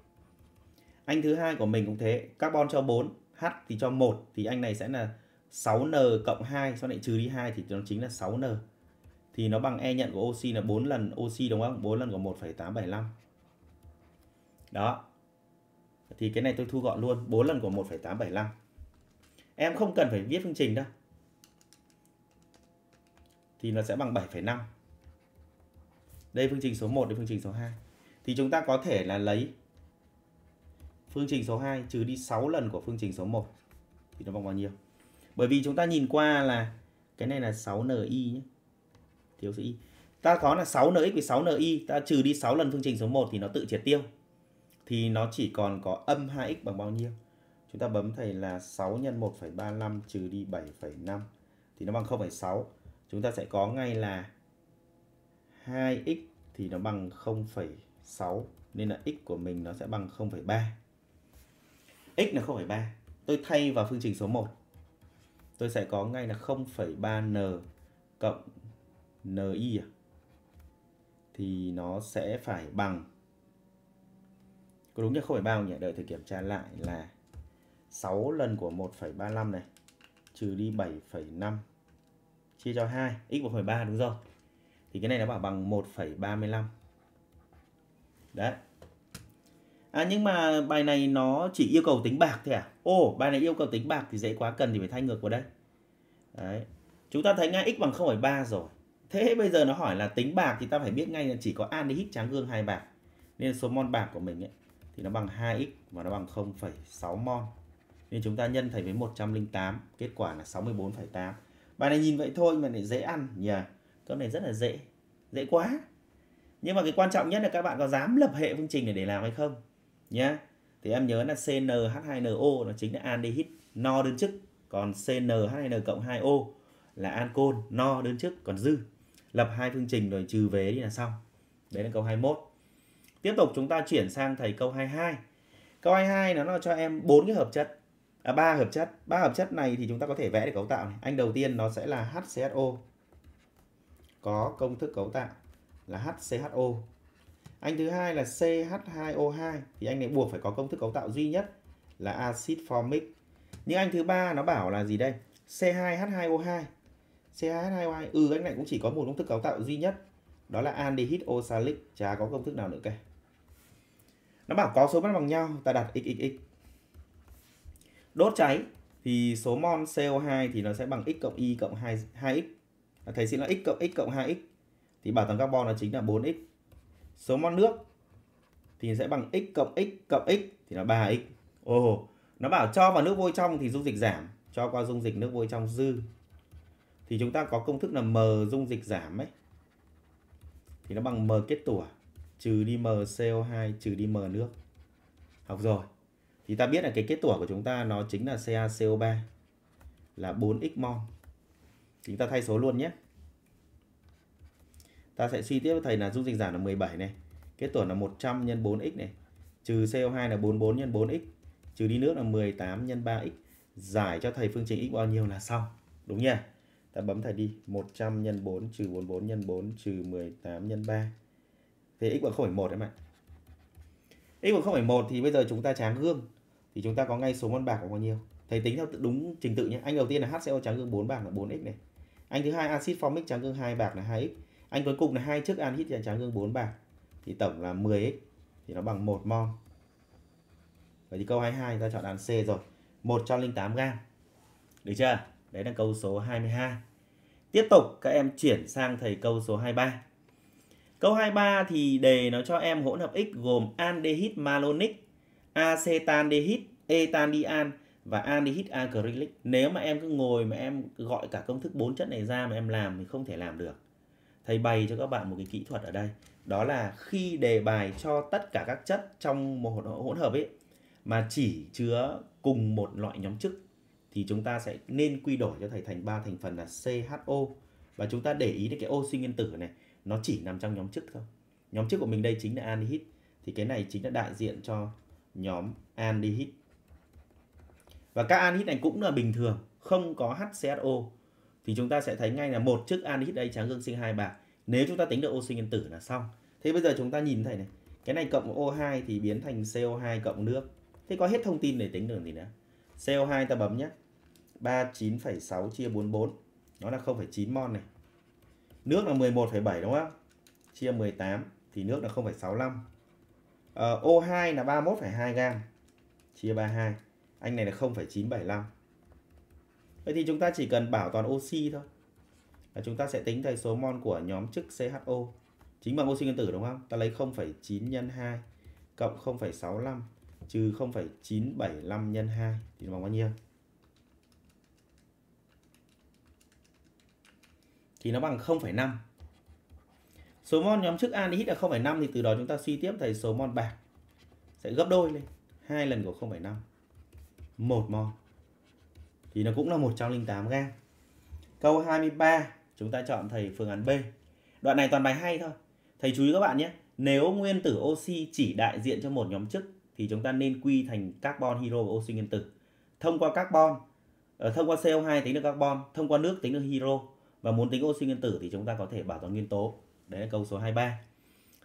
Anh thứ hai của mình cũng thế, carbon cho 4, H thì cho 1 thì anh này sẽ là 6n cộng 2 sau này trừ đi 2 thì nó chính là 6n. Thì nó bằng e nhận của oxy là 4 lần oxy đúng không? 4 lần của 1,875. Đó. Thì cái này tôi thu gọn luôn, 4 lần của 1,875. Em không cần phải viết phương trình đâu. Thì nó sẽ bằng 7,5. Đây phương trình số 1 đến phương trình số 2. Thì chúng ta có thể là lấy phương trình số 2 trừ đi 6 lần của phương trình số 1 thì nó bằng bao nhiêu? Bởi vì chúng ta nhìn qua là cái này là 6ni nhé. Thiếu số y. Ta có là 6nx với 6ni, ta trừ đi 6 lần phương trình số 1 thì nó tự triệt tiêu. Thì nó chỉ còn có âm 2x bằng bao nhiêu? Chúng ta bấm thầy là 6 x 1,35 trừ đi 7,5 thì nó bằng 0,6. Chúng ta sẽ có ngay là 2x thì nó bằng 0,6 nên là x của mình nó sẽ bằng 0,3. x là 0,3. Tôi thay vào phương trình số 1. Tôi sẽ có ngay là 0,3n cộng ni à? thì nó sẽ phải bằng có đúng như 0,3 không nhỉ? Đợi tôi kiểm tra lại là 6 lần của 1,35 này trừ đi 7,5 chia cho 2 x 1,3 đúng rồi thì cái này nó bảo bằng 1,35 đấy à nhưng mà bài này nó chỉ yêu cầu tính bạc thôi à ồ bài này yêu cầu tính bạc thì dễ quá cần thì phải thay ngược vào đây đấy chúng ta thấy ngay x bằng 0,3 rồi thế bây giờ nó hỏi là tính bạc thì ta phải biết ngay là chỉ có anhydrit tráng gương hai bạc nên số mol bạc của mình ấy thì nó bằng 2x và nó bằng 0,6 mol nên chúng ta nhân thầy với 108 kết quả là 64,8 bài này nhìn vậy thôi mà lại dễ ăn nhỉ yeah câu này rất là dễ dễ quá nhưng mà cái quan trọng nhất là các bạn có dám lập hệ phương trình để để làm hay không nhá thì em nhớ là CnH2NO nó chính là aldehyde no đơn chức còn CnH2N cộng 2O là ancol no đơn chức còn dư lập hai phương trình rồi trừ về đi là xong đấy là câu 21 tiếp tục chúng ta chuyển sang thầy câu 22 câu 22 nó, nó cho em bốn cái hợp chất à ba hợp chất ba hợp chất này thì chúng ta có thể vẽ để cấu tạo này. anh đầu tiên nó sẽ là HCSO có công thức cấu tạo là HCHO. Anh thứ hai là CH2O2 thì anh này buộc phải có công thức cấu tạo duy nhất là axit formic. Nhưng anh thứ ba nó bảo là gì đây? C2H2O2. C2H2O2 ừ anh này cũng chỉ có một công thức cấu tạo duy nhất đó là aldehyde oxalic chả có công thức nào nữa kìa. Nó bảo có số mol bằng nhau, ta đặt xxx. Đốt cháy thì số mol CO2 thì nó sẽ bằng x cộng y cộng 2 2x thầy xin là x cộng x cộng 2x thì bảo toàn carbon nó chính là 4x số mol nước thì sẽ bằng x cộng x cộng x thì là 3x ồ oh, nó bảo cho vào nước vôi trong thì dung dịch giảm cho qua dung dịch nước vôi trong dư thì chúng ta có công thức là m dung dịch giảm ấy thì nó bằng m kết tủa trừ đi m CO2 trừ đi m nước học rồi thì ta biết là cái kết tủa của chúng ta nó chính là CaCO3 là 4x mol chúng ta thay số luôn nhé ta sẽ suy tiếp với thầy là dung dịch giảm là 17 này kết tuần là 100 nhân 4x này trừ CO2 là 44 nhân 4x trừ đi nước là 18 nhân 3x giải cho thầy phương trình x bao nhiêu là xong đúng nhỉ ta bấm thầy đi 100 nhân 4 trừ 44 nhân 4 trừ 18 nhân 3 thế x bằng 0,1 đấy mà x bằng 0,1 thì bây giờ chúng ta tráng gương thì chúng ta có ngay số môn bạc của bao nhiêu thầy tính theo đúng trình tự nhé anh đầu tiên là HCO tráng gương 4 bạc là 4x này anh thứ hai axit formic trắng gương 2 bạc là 2x anh cuối cùng là hai chiếc anhit trắng gương 4 bạc thì tổng là 10x thì nó bằng 1 mol vậy thì câu 22 ta chọn đàn C rồi 108 gam được chưa đấy là câu số 22 tiếp tục các em chuyển sang thầy câu số 23 câu 23 thì đề nó cho em hỗn hợp x gồm aldehyde malonic acetaldehyde etandian và aldehyde acrylic nếu mà em cứ ngồi mà em gọi cả công thức bốn chất này ra mà em làm thì không thể làm được thầy bày cho các bạn một cái kỹ thuật ở đây đó là khi đề bài cho tất cả các chất trong một hỗn hợp ấy mà chỉ chứa cùng một loại nhóm chức thì chúng ta sẽ nên quy đổi cho thầy thành ba thành phần là CHO và chúng ta để ý đến cái oxy nguyên tử này nó chỉ nằm trong nhóm chức thôi nhóm chức của mình đây chính là aldehyde thì cái này chính là đại diện cho nhóm aldehyde và các anhit này cũng là bình thường không có HCSO thì chúng ta sẽ thấy ngay là một chiếc anhit đây tráng dương sinh hai bạc nếu chúng ta tính được oxy nguyên tử là xong thế bây giờ chúng ta nhìn thấy này cái này cộng O2 thì biến thành CO2 cộng nước thế có hết thông tin để tính được gì nữa CO2 ta bấm nhé 39,6 chia 44 nó là 0,9 mol này nước là 11,7 đúng không chia 18 thì nước là 0,65 ờ, uh, O2 là 31,2 gam chia 32 anh này là 0,975. Vậy thì chúng ta chỉ cần bảo toàn oxy thôi. Là chúng ta sẽ tính thầy số mol của nhóm chức CHO chính bằng oxy nguyên tử đúng không? Ta lấy 0,9 nhân 2 cộng 0,65 trừ 0,975 nhân 2 thì bằng bao nhiêu? Thì nó bằng 0,5. Số mol nhóm chức anhydrit là 0,5 thì từ đó chúng ta suy tiếp thầy số mol bạc sẽ gấp đôi lên, hai lần của 0,5. 1 mol thì nó cũng là 108 gram câu 23 chúng ta chọn thầy phương án B đoạn này toàn bài hay thôi thầy chú ý các bạn nhé nếu nguyên tử oxy chỉ đại diện cho một nhóm chức thì chúng ta nên quy thành carbon hydro và oxy nguyên tử thông qua carbon ờ, thông qua CO2 tính được carbon thông qua nước tính được hydro và muốn tính oxy nguyên tử thì chúng ta có thể bảo toàn nguyên tố đấy là câu số 23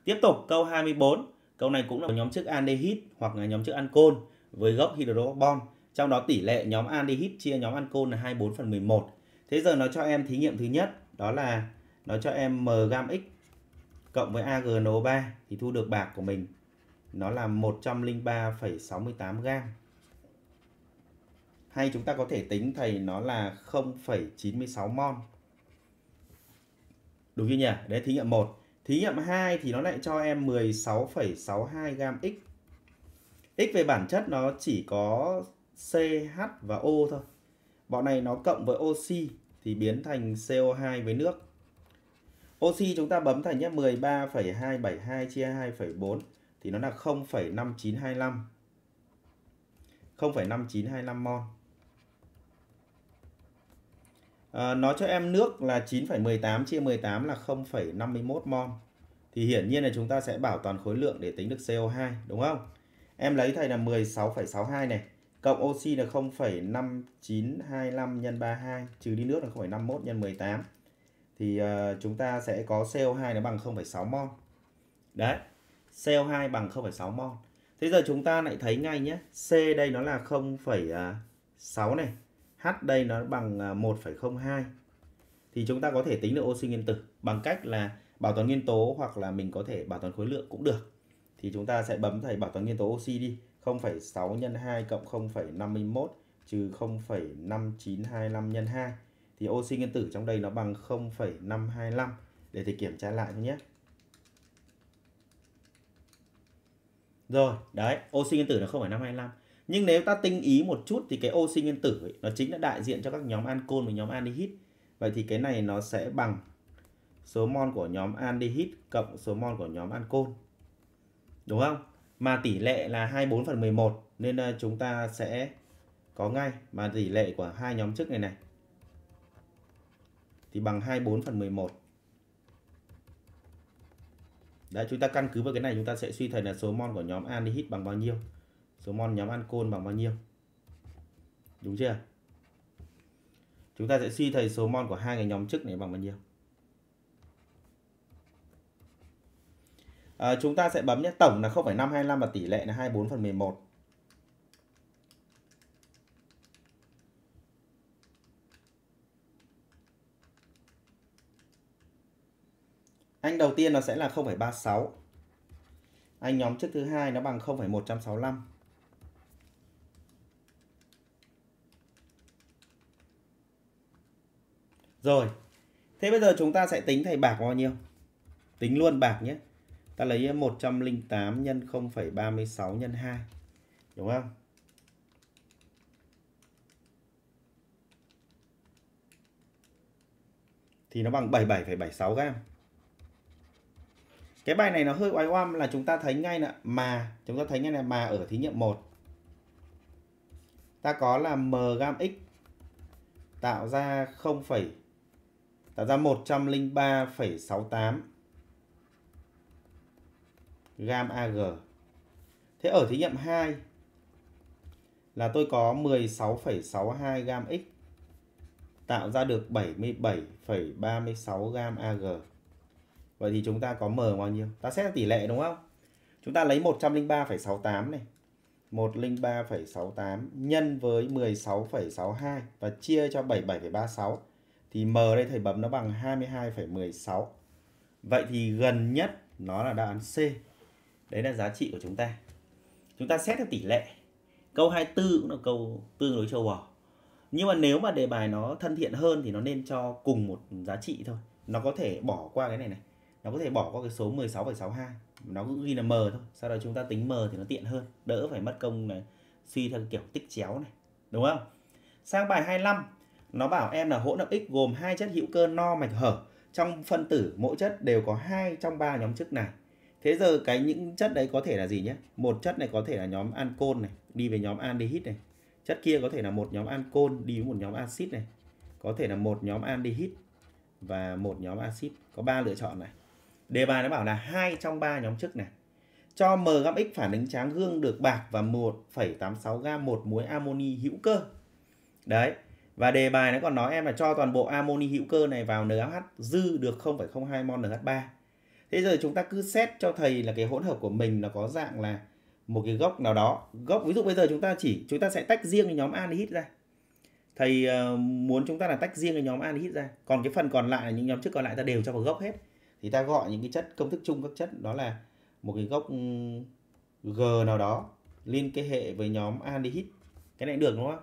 tiếp tục câu 24 câu này cũng là nhóm chức aldehyde hoặc là nhóm chức ancol với gốc hydrocarbon trong đó tỷ lệ nhóm aldehyde chia nhóm ancol là 24 phần 11. Thế giờ nó cho em thí nghiệm thứ nhất, đó là nó cho em M gam X cộng với AgNO3 thì thu được bạc của mình nó là 103,68 gam. Hay chúng ta có thể tính thầy nó là 0,96 mol. Đúng chưa nhỉ? Đấy thí nghiệm 1. Thí nghiệm 2 thì nó lại cho em 16,62 gam x. X về bản chất nó chỉ có CH và O thôi. Bọn này nó cộng với oxy thì biến thành CO2 với nước. Oxy chúng ta bấm thành nhé 13,272 chia 2,4 thì nó là 0,5925. 0,5925 mol. À, ờ, nói cho em nước là 9,18 chia 18 là 0,51 mol. Thì hiển nhiên là chúng ta sẽ bảo toàn khối lượng để tính được CO2 đúng không? Em lấy thầy là 16,62 này Cộng oxy là 0,5925 nhân 32 trừ đi nước là 0,51 nhân 18. Thì uh, chúng ta sẽ có CO2 nó bằng 0,6 mol. Đấy. CO2 bằng 0,6 mol. Thế giờ chúng ta lại thấy ngay nhé. C đây nó là 0,6 này. H đây nó bằng 1,02. Ờ, Thì chúng ta có thể tính được oxy nguyên tử bằng cách là bảo toàn nguyên tố hoặc là mình có thể bảo toàn khối lượng cũng được. Thì chúng ta sẽ bấm thầy bảo toàn nguyên tố oxy đi 0,6 nhân 2 cộng 0,51 trừ 0,5925 nhân 2 thì oxy nguyên tử trong đây nó bằng 0,525 để thì kiểm tra lại nhé. Rồi, đấy, oxy nguyên tử nó 0,525. Nhưng nếu ta tinh ý một chút thì cái oxy nguyên tử ấy, nó chính là đại diện cho các nhóm ancol và nhóm aldehyde. Vậy thì cái này nó sẽ bằng số mol của nhóm aldehyde cộng số mol của nhóm ancol. Đúng không? mà tỷ lệ là 24 phần 11 nên ờ, chúng ta sẽ có ngay mà tỷ lệ của hai nhóm trước này này thì bằng 24 phần 11 đã chúng ta căn cứ vào cái này chúng ta sẽ suy thời là số mol của nhóm aldehyde bằng bao nhiêu Số mol nhóm ancol bằng bao nhiêu Đúng chưa Chúng ta sẽ suy thời số mol của hai cái nhóm trước này bằng bao nhiêu À, chúng ta sẽ bấm nhé. Tổng là 0,525 và tỷ lệ là 24 phần 11. Anh đầu tiên nó sẽ là 0,36. Anh nhóm trước thứ hai nó bằng 0,165. Rồi. Thế bây giờ chúng ta sẽ tính thầy bạc bao nhiêu? Tính luôn bạc nhé ta lấy 108 nhân 0,36 nhân 2 đúng không thì nó bằng 77,76 gam. cái bài này nó hơi oái oăm là chúng ta thấy ngay là mà chúng ta thấy ngay là mà ở thí nghiệm 1 ta có là m gam x tạo ra 0, tạo ra 103,68 gam Ag. Thế ở thí nghiệm 2 là tôi có 16,62 gam X tạo ra được 77,36 gam Ag. Vậy thì chúng ta có M bao nhiêu? Ta xét tỷ lệ đúng không? Chúng ta lấy 103,68 này. 103,68 nhân với 16,62 và chia cho 77,36 thì M đây thầy bấm nó bằng 22,16. Vậy thì gần nhất nó là đáp án C. Đấy là giá trị của chúng ta. Chúng ta xét theo tỷ lệ. Câu 24 cũng là câu tương đối châu bò. Nhưng mà nếu mà đề bài nó thân thiện hơn thì nó nên cho cùng một giá trị thôi. Nó có thể bỏ qua cái này này. Nó có thể bỏ qua cái số 16,62. Nó cũng ghi là m thôi. Sau đó chúng ta tính m thì nó tiện hơn. Đỡ phải mất công này, suy theo kiểu tích chéo này. Đúng không? Sang bài 25. Nó bảo em là hỗn hợp x gồm hai chất hữu cơ no mạch hở. Trong phân tử mỗi chất đều có hai trong ba nhóm chức này. Thế giờ cái những chất đấy có thể là gì nhé? Một chất này có thể là nhóm ancol này, đi về nhóm aldehyde này. Chất kia có thể là một nhóm ancol đi với một nhóm axit này. Có thể là một nhóm aldehyde và một nhóm axit. Có ba lựa chọn này. Đề bài nó bảo là hai trong ba nhóm chức này. Cho m gam x phản ứng tráng gương được bạc và 1,86 gam một muối amoni hữu cơ. Đấy. Và đề bài nó còn nói em là cho toàn bộ amoni hữu cơ này vào NaH dư được 0,02 mol NH3 thế giờ chúng ta cứ xét cho thầy là cái hỗn hợp của mình nó có dạng là một cái gốc nào đó gốc ví dụ bây giờ chúng ta chỉ chúng ta sẽ tách riêng cái nhóm anhydride ra thầy uh, muốn chúng ta là tách riêng cái nhóm anhydride ra còn cái phần còn lại là những nhóm trước còn lại ta đều cho vào gốc hết thì ta gọi những cái chất công thức chung các chất đó là một cái gốc g nào đó liên kết hệ với nhóm aldehyde cái này được đúng không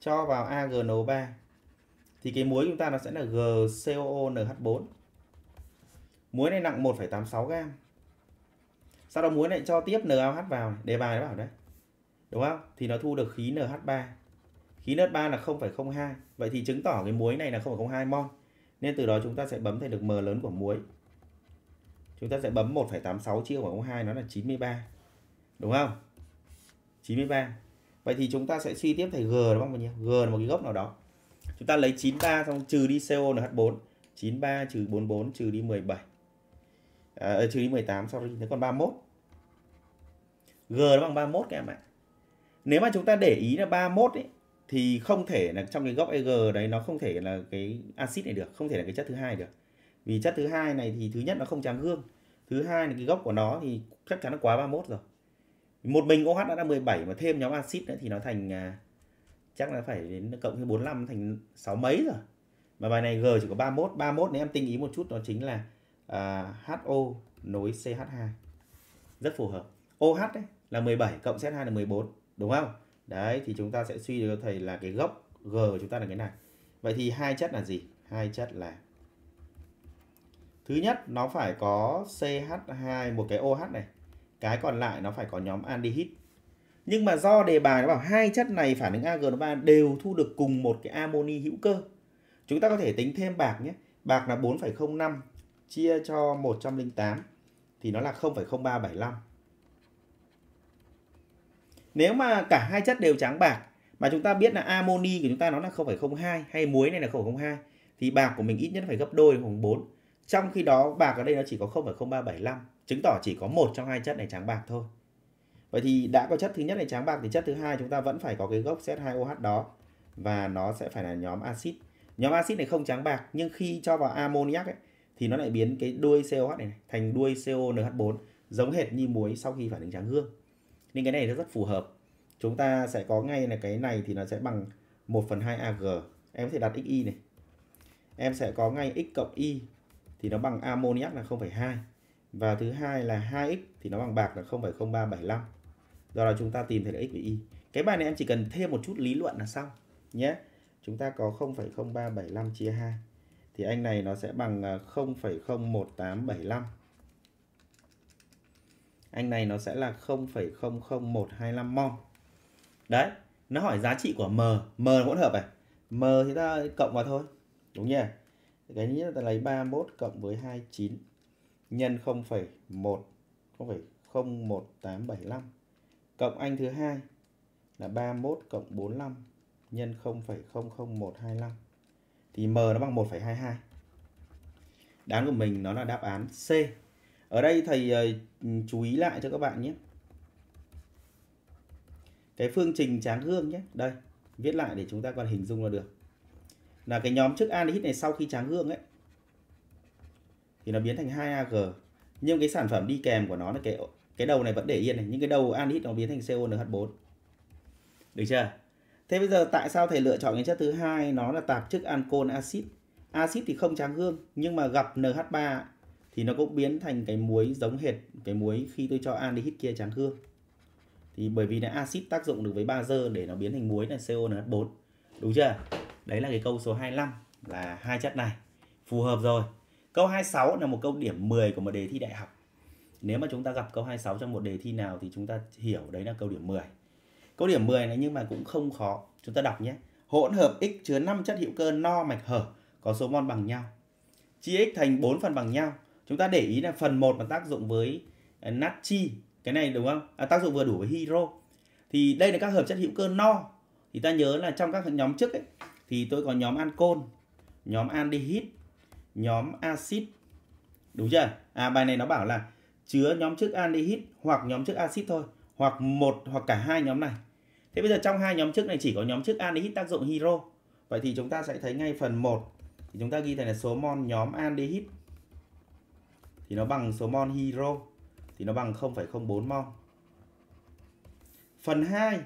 cho vào AgNO3 thì cái muối chúng ta nó sẽ là GCOONH4 muối này nặng 1,86 gram sau đó muối lại cho tiếp NaOH vào đề bài nó bảo đấy đúng không thì nó thu được khí NH3 khí NH3 là 0,02 vậy thì chứng tỏ cái muối này là 0,02 mol nên từ đó chúng ta sẽ bấm thấy được m lớn của muối chúng ta sẽ bấm 1,86 chia vào 02 nó là 93 đúng không 93 vậy thì chúng ta sẽ suy tiếp thầy g đúng không bao nhiêu g là một cái gốc nào đó chúng ta lấy 93 xong trừ đi CO NH4 93 trừ 44 trừ đi 17 à, trừ đi 18 sau đó nhìn thấy còn 31 G nó bằng 31 các em ạ nếu mà chúng ta để ý là 31 ấy thì không thể là trong cái góc EG đấy nó không thể là cái axit này được, không thể là cái chất thứ hai được. Vì chất thứ hai này thì thứ nhất nó không tráng gương, thứ hai là cái góc của nó thì chắc chắn nó quá 31 rồi. Một mình OH đã là 17 mà thêm nhóm axit nữa thì nó thành à, chắc là phải đến cộng thêm 45 thành sáu mấy rồi. Mà bài này G chỉ có 31, 31 nếu em tinh ý một chút nó chính là à, HO nối CH2 rất phù hợp OH ấy, là 17 cộng ch 2 là 14 đúng không đấy thì chúng ta sẽ suy được thầy là cái gốc G của chúng ta là cái này vậy thì hai chất là gì hai chất là thứ nhất nó phải có CH2 một cái OH này cái còn lại nó phải có nhóm aldehyde nhưng mà do đề bài nó bảo hai chất này phản ứng AG3 đều thu được cùng một cái amoni hữu cơ. Chúng ta có thể tính thêm bạc nhé. Bạc là 4,05 chia cho 108 thì nó là 0,0375. Nếu mà cả hai chất đều trắng bạc mà chúng ta biết là amoni của chúng ta nó là 0,02 hay muối này là 0,02 thì bạc của mình ít nhất phải gấp đôi khoảng 4. Trong khi đó bạc ở đây nó chỉ có 0,0375, chứng tỏ chỉ có một trong hai chất này trắng bạc thôi. Vậy thì đã có chất thứ nhất này trắng bạc thì chất thứ hai chúng ta vẫn phải có cái gốc Z2OH đó và nó sẽ phải là nhóm axit. Nhóm axit này không trắng bạc nhưng khi cho vào ammoniac ấy thì nó lại biến cái đuôi COH này, này thành đuôi CONH4 giống hệt như muối sau khi phản ứng tráng gương. Nên cái này nó rất phù hợp. Chúng ta sẽ có ngay là cái này thì nó sẽ bằng 1 phần 2 AG. Em có thể đặt XY này. Em sẽ có ngay X cộng Y thì nó bằng ammoniac là 0,2. Và thứ hai là 2X thì nó bằng bạc là 0,0375. Do đó chúng ta tìm thấy là X và Y. Cái bài này em chỉ cần thêm một chút lý luận là xong nhé. Chúng ta có 0,0375 chia 2 thì anh này nó sẽ bằng 0,01875 à, anh này nó sẽ là 0,00125 mol đấy nó hỏi giá trị của m m hỗn hợp này m thì ta cộng vào thôi đúng nhỉ cái nhất ta lấy 31 cộng với 29 nhân 0,1 0,01875 cộng anh thứ hai là 31 cộng 45 nhân 0,00125 thì m nó bằng 1,22 đáp án của mình nó là đáp án C ở đây thầy ờ, chú ý lại cho các bạn nhé cái phương trình tráng gương nhé đây viết lại để chúng ta còn hình dung là được là cái nhóm chức anhydride này sau khi tráng gương ấy thì nó biến thành 2Ag nhưng cái sản phẩm đi kèm của nó là cái cái đầu này vẫn để yên này nhưng cái đầu anhydride nó biến thành CONH4 được chưa Thế bây giờ tại sao thầy lựa chọn cái chất thứ hai nó là tạp chất ancol axit. Axit thì không tráng hương nhưng mà gặp NH3 thì nó cũng biến thành cái muối giống hệt cái muối khi tôi cho aldehyde kia tráng hương. Thì bởi vì là axit tác dụng được với bazơ để nó biến thành muối là CONH4. Đúng chưa? Đấy là cái câu số 25 là hai chất này phù hợp rồi. Câu 26 là một câu điểm 10 của một đề thi đại học. Nếu mà chúng ta gặp câu 26 trong một đề thi nào thì chúng ta hiểu đấy là câu điểm 10. Câu điểm 10 này nhưng mà cũng không khó. Chúng ta đọc nhé. Hỗn hợp x chứa 5 chất hữu cơ no mạch hở có số mol bằng nhau. Chia x thành 4 phần bằng nhau. Chúng ta để ý là phần 1 mà tác dụng với à, natri. Cái này đúng không? À, tác dụng vừa đủ với hydro. Thì đây là các hợp chất hữu cơ no. Thì ta nhớ là trong các nhóm trước ấy, thì tôi có nhóm ancol, nhóm aldehyde, nhóm axit. Đúng chưa? À bài này nó bảo là chứa nhóm chức aldehyde hoặc nhóm chức axit thôi, hoặc một hoặc cả hai nhóm này Thế bây giờ trong hai nhóm chức này chỉ có nhóm chức anđehit tác dụng hiro, Vậy thì chúng ta sẽ thấy ngay phần 1 thì chúng ta ghi thành là số mol nhóm anđehit thì nó bằng số mol hiro, thì nó bằng 0,04 mol. Phần 2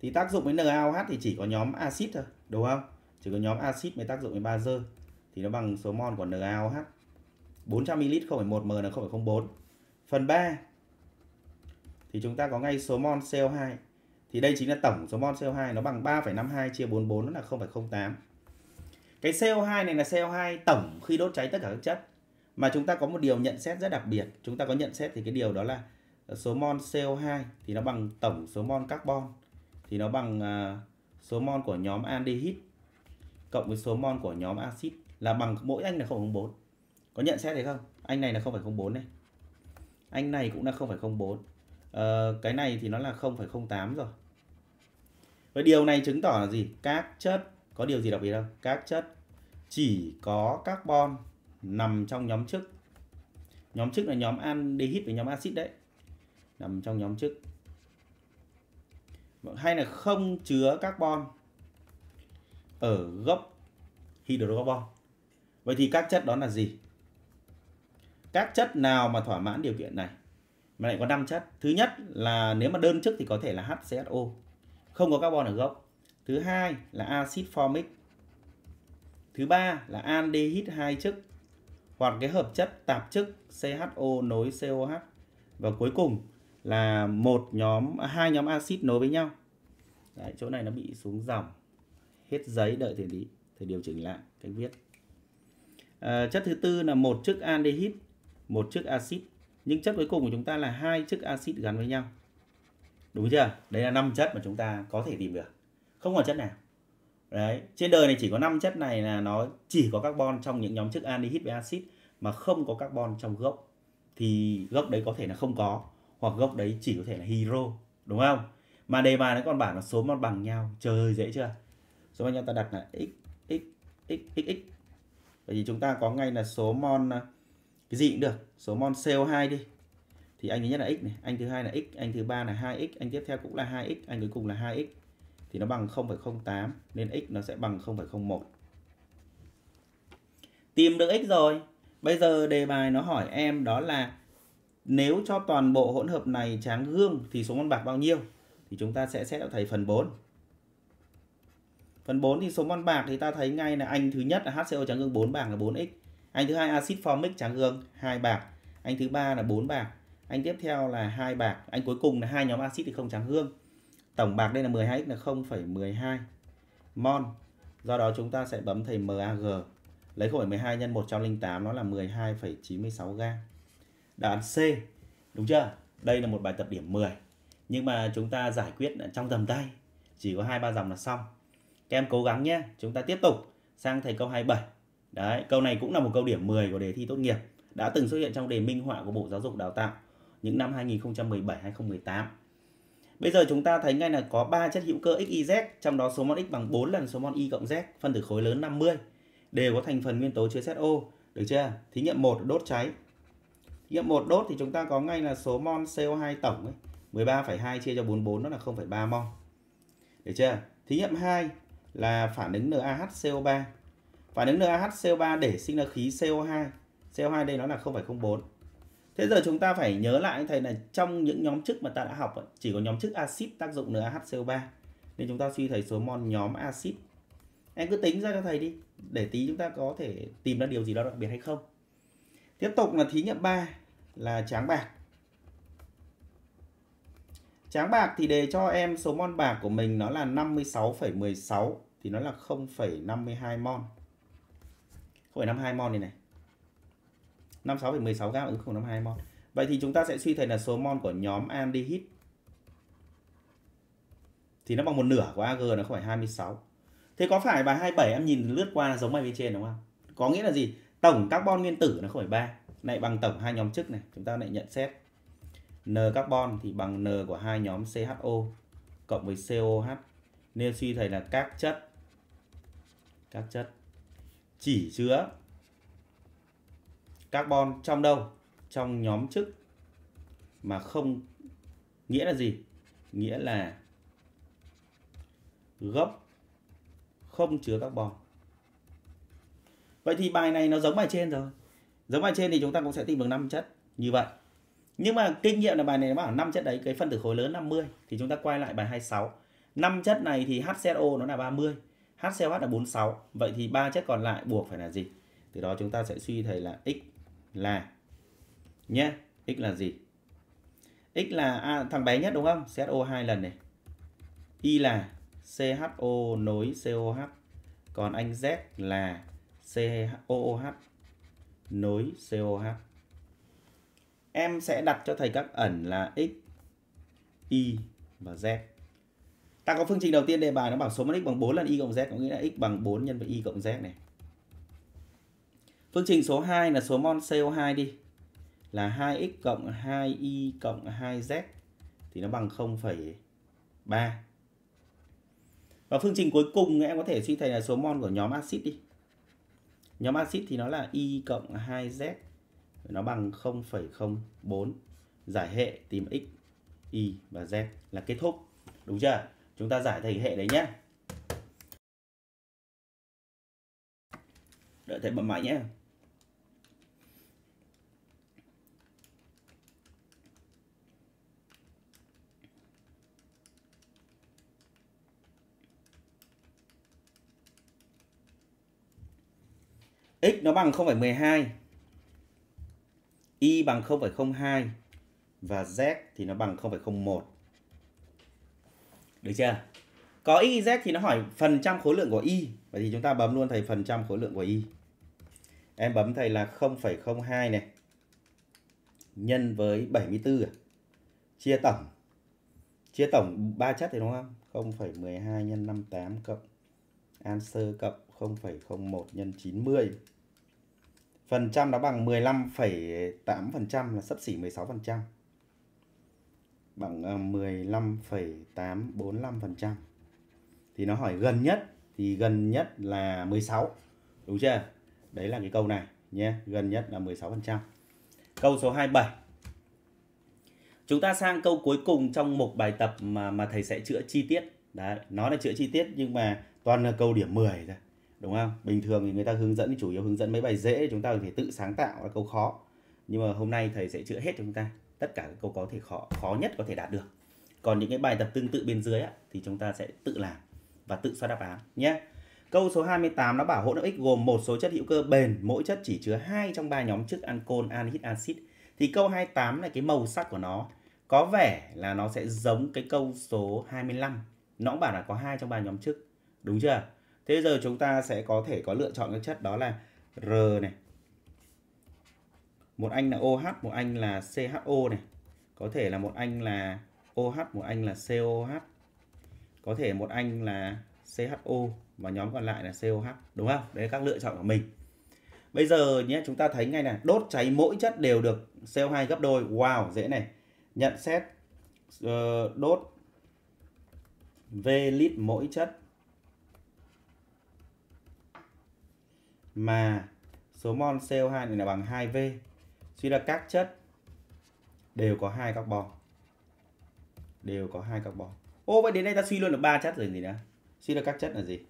thì tác dụng với NaOH thì chỉ có nhóm axit thôi, đúng không? Chỉ có nhóm axit mới tác dụng với bazơ thì nó bằng số mol của NaOH. 400 ml 0,1 m là 0,04. Phần 3 thì chúng ta có ngay số mol CO2 thì đây chính là tổng số mol CO2 nó bằng 3,52 chia 44 nó là 0,08. Cái CO2 này là CO2 tổng khi đốt cháy tất cả các chất. Mà chúng ta có một điều nhận xét rất đặc biệt. Chúng ta có nhận xét thì cái điều đó là ờ, số mol CO2 thì nó bằng tổng số mol carbon thì nó bằng ờ, số mol của nhóm aldehyde cộng với số mol của nhóm axit là bằng mỗi anh là 0,04. Có nhận xét thấy không? Anh này là 0,04 này. Anh này cũng là 0,04. Ờ, cái này thì nó là 0,08 rồi và điều này chứng tỏ là gì các chất có điều gì đặc biệt không các chất chỉ có carbon nằm trong nhóm chức nhóm chức là nhóm aldehyde với nhóm axit đấy nằm trong nhóm chức hay là không chứa carbon ở gốc hydrocarbon vậy thì các chất đó là gì các chất nào mà thỏa mãn điều kiện này mà lại có 5 chất. Thứ nhất là nếu mà đơn chức thì có thể là HCSO, không có carbon ở gốc. Thứ hai là axit formic. Thứ ba là aldehyde hai chức hoặc cái hợp chất tạp chức CHO nối COH. Và cuối cùng là một nhóm hai nhóm axit nối với nhau. Đấy, chỗ này nó bị xuống dòng. Hết giấy đợi thầy lý, thầy điều chỉnh lại cách viết. À, chất thứ tư là một chức aldehyde, một chức axit nhưng chất cuối cùng của chúng ta là hai chất axit gắn với nhau đúng chưa đấy là năm chất mà chúng ta có thể tìm được không còn chất nào đấy trên đời này chỉ có năm chất này là nó chỉ có carbon trong những nhóm chức anhydride với axit mà không có carbon trong gốc thì gốc đấy có thể là không có hoặc gốc đấy chỉ có thể là hydro đúng không mà đề bài nó còn bảo là số mặt bằng nhau trời dễ chưa số bằng nhau ta đặt là x x x x x bởi vì chúng ta có ngay là số mon cái gì cũng được số mol CO2 đi thì anh thứ nhất là x này anh thứ hai là x anh thứ ba là 2x anh tiếp theo cũng là 2x anh cuối cùng là 2x thì nó bằng 0,08 nên x nó sẽ bằng 0,01 tìm được x rồi bây giờ đề bài nó hỏi em đó là nếu cho toàn bộ hỗn hợp này tráng gương thì số mol bạc bao nhiêu thì chúng ta sẽ xét thầy phần 4 phần 4 thì số mol bạc thì ta thấy ngay là anh thứ nhất là HCO tráng gương 4 bảng là 4x anh thứ hai axit formic trắng gương hai bạc anh thứ ba là bốn bạc anh tiếp theo là hai bạc anh cuối cùng là hai nhóm axit thì không trắng gương tổng bạc đây là 12x là 0,12 mon do đó chúng ta sẽ bấm thầy MAG lấy 0,12 nhân 108 nó là 12,96 gam đáp án C đúng chưa đây là một bài tập điểm 10 nhưng mà chúng ta giải quyết trong tầm tay chỉ có hai ba dòng là xong các em cố gắng nhé chúng ta tiếp tục sang thầy câu 27 Đấy, câu này cũng là một câu điểm 10 của đề thi tốt nghiệp, đã từng xuất hiện trong đề minh họa của Bộ Giáo dục Đào tạo những năm 2017 2018. Bây giờ chúng ta thấy ngay là có 3 chất hữu cơ XYZ, trong đó số mol X bằng 4 lần số mol Y cộng Z, phân tử khối lớn 50, đều có thành phần nguyên tố chứa ZO, được chưa? Thí nghiệm 1 đốt cháy. Thí nghiệm 1 đốt thì chúng ta có ngay là số mol CO2 tổng ấy, 13,2 chia cho 44 nó là 0,3 mol. Được chưa? Thí nghiệm 2 là phản ứng NaHCO3 Phản ứng NaHCO3 để sinh ra khí CO2. CO2 đây nó là 0,04. Thế giờ chúng ta phải nhớ lại thầy là trong những nhóm chức mà ta đã học chỉ có nhóm chức axit tác dụng NaHCO3. Nên chúng ta suy thầy số mol nhóm axit. Em cứ tính ra cho thầy đi để tí chúng ta có thể tìm ra điều gì đó đặc biệt hay không. Tiếp tục là thí nghiệm 3 là tráng bạc. Tráng bạc thì đề cho em số mol bạc của mình nó là 56,16 thì nó là 0,52 mol. 0,52 mol này này. 56,16 gam ứng 0,52 mol. Vậy thì chúng ta sẽ suy thấy là số mol của nhóm aldehyde thì nó bằng một nửa của Ag nó không phải 26. Thế có phải bài 27 em nhìn lướt qua giống bài bên trên đúng không? Có nghĩa là gì? Tổng carbon nguyên tử nó không phải 3. Này bằng tổng hai nhóm chức này, chúng ta lại nhận xét N carbon thì bằng N của hai nhóm CHO cộng với COH. Nên suy thầy là các chất các chất chỉ chứa carbon trong đâu? Trong nhóm chức mà không nghĩa là gì? Nghĩa là gốc không chứa carbon. Vậy thì bài này nó giống bài trên rồi. Giống bài trên thì chúng ta cũng sẽ tìm được năm chất như vậy. Nhưng mà kinh nghiệm là bài này nó bảo năm chất đấy cái phân tử khối lớn 50 thì chúng ta quay lại bài 26. năm chất này thì HZO nó là 30 HCOH là 46. Vậy thì ba chất còn lại buộc phải là gì? Từ đó chúng ta sẽ suy thầy là x là nhé, x là gì? X là à, thằng bé nhất đúng không? CHO 2 lần này. Y là CHO nối COH. Còn anh Z là COOH nối COH. Em sẽ đặt cho thầy các ẩn là x, y và z ta có phương trình đầu tiên đề bài nó bảo số x bằng 4 lần y cộng z có nghĩa là x bằng 4 nhân với y cộng z này phương trình số 2 là số mol CO2 đi là 2x cộng 2y cộng 2z thì nó bằng 0,3 và phương trình cuối cùng em có thể suy thành là số mol của nhóm axit đi nhóm axit thì nó là y cộng 2z nó bằng 0,04 giải hệ tìm x y và z là kết thúc đúng chưa chúng ta giải thành hệ đấy nhé đợi thầy bấm máy nhé x nó bằng 0,12 y bằng 0,02 và z thì nó bằng 0,01 được chưa? Có y z thì nó hỏi phần trăm khối lượng của y. Vậy thì chúng ta bấm luôn thầy phần trăm khối lượng của y. Em bấm thầy là 0,02 này. Nhân với 74 à? Chia tổng. Chia tổng ba chất thì đúng không? 0,12 nhân 58 cộng answer cộng 0,01 nhân 90. Phần trăm nó bằng 15,8% là sấp xỉ 16% bằng 15,845%. Ờ, thì nó hỏi gần nhất thì gần nhất là 16. Đúng chưa? Đấy là cái câu này nhé, gần nhất là 16%. Câu số 27. Chúng ta sang câu cuối cùng trong một bài tập mà mà thầy sẽ chữa chi tiết. Đấy, nó là chữa chi tiết nhưng mà toàn là câu điểm 10 thôi. Đúng không? Bình thường thì người ta hướng dẫn chủ yếu hướng dẫn mấy bài dễ chúng ta có thể tự sáng tạo ra câu khó. Nhưng mà hôm nay thầy sẽ chữa hết cho chúng ta tất cả các câu có thể khó khó nhất có thể đạt được còn những cái bài tập tương tự bên dưới á, thì chúng ta sẽ tự làm và tự soát đáp án nhé Câu số 28 nó bảo hỗn hợp X gồm một số chất hữu cơ bền, mỗi chất chỉ chứa hai trong ba nhóm chức ancol, anhid axit. Thì câu 28 là cái màu sắc của nó có vẻ là nó sẽ giống cái câu số 25. Nó cũng bảo là có hai trong ba nhóm chức, đúng chưa? Thế giờ chúng ta sẽ có thể có lựa chọn các chất đó là R này, một anh là OH một anh là CHO này có thể là một anh là OH một anh là COH có thể một anh là CHO và nhóm còn lại là COH đúng không đấy là các lựa chọn của mình bây giờ nhé chúng ta thấy ngay này đốt cháy mỗi chất đều được CO2 gấp đôi wow dễ này nhận xét uh, đốt V lít mỗi chất mà số mol CO2 này là bằng 2V suy ra các chất đều có hai carbon đều có hai carbon ô vậy đến đây ta suy luôn được ba chất rồi gì nữa suy ra các chất là gì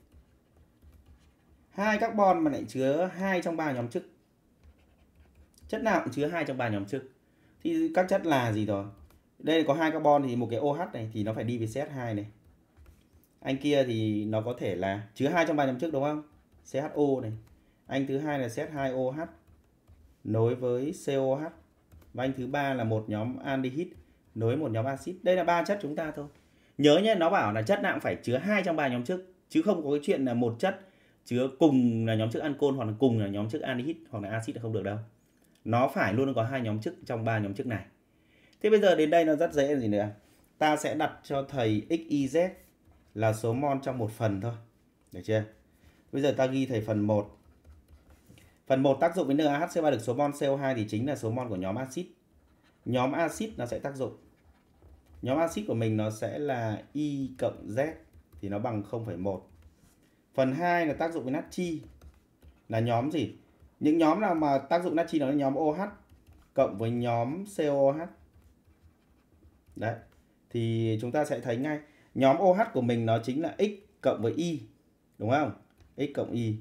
hai carbon mà lại chứa hai trong ba nhóm chức chất nào cũng chứa hai trong ba nhóm chức thì các chất là gì rồi đây có hai carbon thì một cái OH này thì nó phải đi với CH2 này anh kia thì nó có thể là chứa hai trong ba nhóm chức đúng không CHO này anh thứ hai là CH2OH nối với COH và anh thứ ba là một nhóm aldehyde nối một nhóm axit đây là ba chất chúng ta thôi nhớ nhé nó bảo là chất nặng phải chứa hai trong ba nhóm chức, chứ không có cái chuyện là một chất chứa cùng là nhóm chức ancol hoặc là cùng là nhóm chức aldehyde hoặc là axit là không được đâu nó phải luôn có hai nhóm chức trong ba nhóm chức này thế bây giờ đến đây nó rất dễ gì nữa ta sẽ đặt cho thầy xyz là số mol trong một phần thôi được chưa bây giờ ta ghi thầy phần 1 Phần 1 tác dụng với NaHCO3 được số mol CO2 thì chính là số mol của nhóm axit. Nhóm axit nó sẽ tác dụng. Nhóm axit của mình nó sẽ là Y cộng Z thì nó bằng 0,1. Phần 2 là tác dụng với natri. Là nhóm gì? Những nhóm nào mà tác dụng natri nó là nhóm OH cộng với nhóm COOH. Đấy. Thì chúng ta sẽ thấy ngay nhóm OH của mình nó chính là X cộng với Y. Đúng không? X cộng Y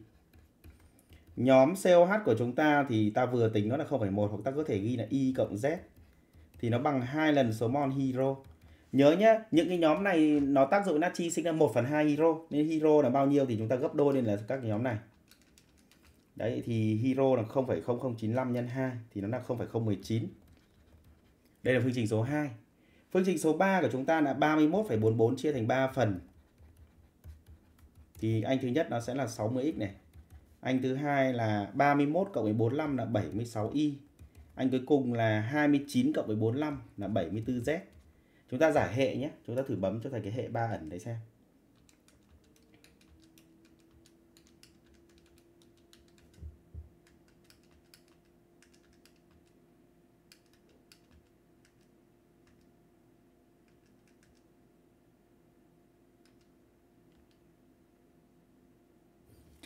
nhóm COH của chúng ta thì ta vừa tính nó là 0,1 hoặc ta có thể ghi là Y cộng Z thì nó bằng hai lần số mol hydro. Nhớ nhé những cái nhóm này nó tác dụng natri sinh ra 1 phần 2 hydro nên hydro là bao nhiêu thì chúng ta gấp đôi lên là các nhóm này. Đấy thì hydro là 0,0095 nhân 2 thì nó là 0,019. Đây là phương trình số 2. Phương trình số 3 của chúng ta là 31,44 chia thành 3 phần. Thì anh thứ nhất nó sẽ là 60x này anh thứ hai là 31 cộng với 45 là 76y. Anh cuối cùng là 29 cộng với 45 là 74z. Chúng ta giải hệ nhé. Chúng ta thử bấm cho thầy cái hệ ba ẩn đấy xem.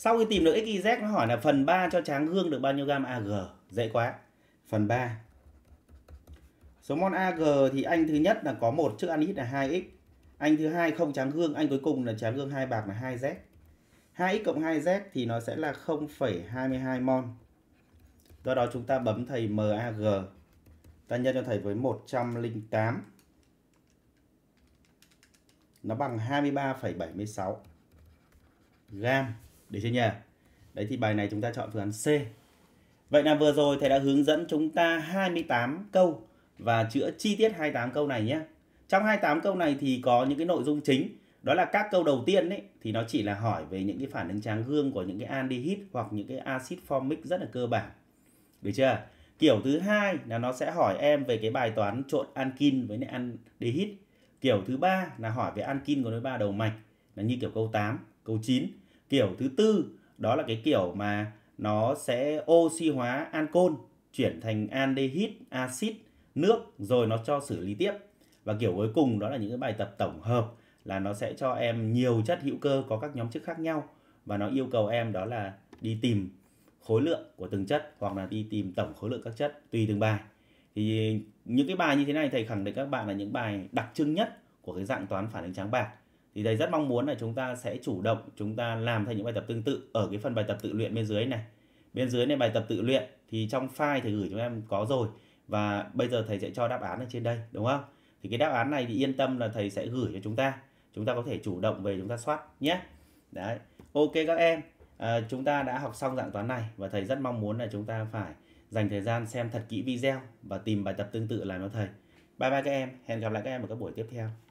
sau khi tìm được XYZ nó hỏi là phần 3 cho tráng gương được bao nhiêu gam AG dễ quá phần 3 số mol AG thì anh thứ nhất là có một chức anhit là 2x anh thứ hai không tráng gương anh cuối cùng là tráng gương hai bạc là 2z 2x cộng 2z thì nó sẽ là 0,22 mol do đó chúng ta bấm thầy MAG ta nhân cho thầy với 108 nó bằng 23,76 gam được chưa nhỉ? Đấy thì bài này chúng ta chọn phương án C. Vậy là vừa rồi thầy đã hướng dẫn chúng ta 28 câu và chữa chi tiết 28 câu này nhé. Trong 28 câu này thì có những cái nội dung chính, đó là các câu đầu tiên ấy thì nó chỉ là hỏi về những cái phản ứng tráng gương của những cái aldehyde hoặc những cái axit formic rất là cơ bản. Được chưa? Kiểu thứ hai là nó sẽ hỏi em về cái bài toán trộn ankin với lại aldehyde. Kiểu thứ ba là hỏi về ankin của đối ba đầu mạch là như kiểu câu 8, câu 9 Kiểu thứ tư đó là cái kiểu mà nó sẽ oxy hóa ancol chuyển thành aldehyde, axit, nước rồi nó cho xử lý tiếp. Và kiểu cuối cùng đó là những cái bài tập tổng hợp là nó sẽ cho em nhiều chất hữu cơ có các nhóm chức khác nhau và nó yêu cầu em đó là đi tìm khối lượng của từng chất hoặc là đi tìm tổng khối lượng các chất tùy từng bài. Thì những cái bài như thế này thầy khẳng định các bạn là những bài đặc trưng nhất của cái dạng toán phản ứng trắng bạc thì thầy rất mong muốn là chúng ta sẽ chủ động chúng ta làm thành những bài tập tương tự ở cái phần bài tập tự luyện bên dưới này bên dưới này bài tập tự luyện thì trong file thầy gửi cho em có rồi và bây giờ thầy sẽ cho đáp án ở trên đây đúng không thì cái đáp án này thì yên tâm là thầy sẽ gửi cho chúng ta chúng ta có thể chủ động về chúng ta soát nhé đấy ok các em à, chúng ta đã học xong dạng toán này và thầy rất mong muốn là chúng ta phải dành thời gian xem thật kỹ video và tìm bài tập tương tự làm cho thầy bye bye các em hẹn gặp lại các em ở các buổi tiếp theo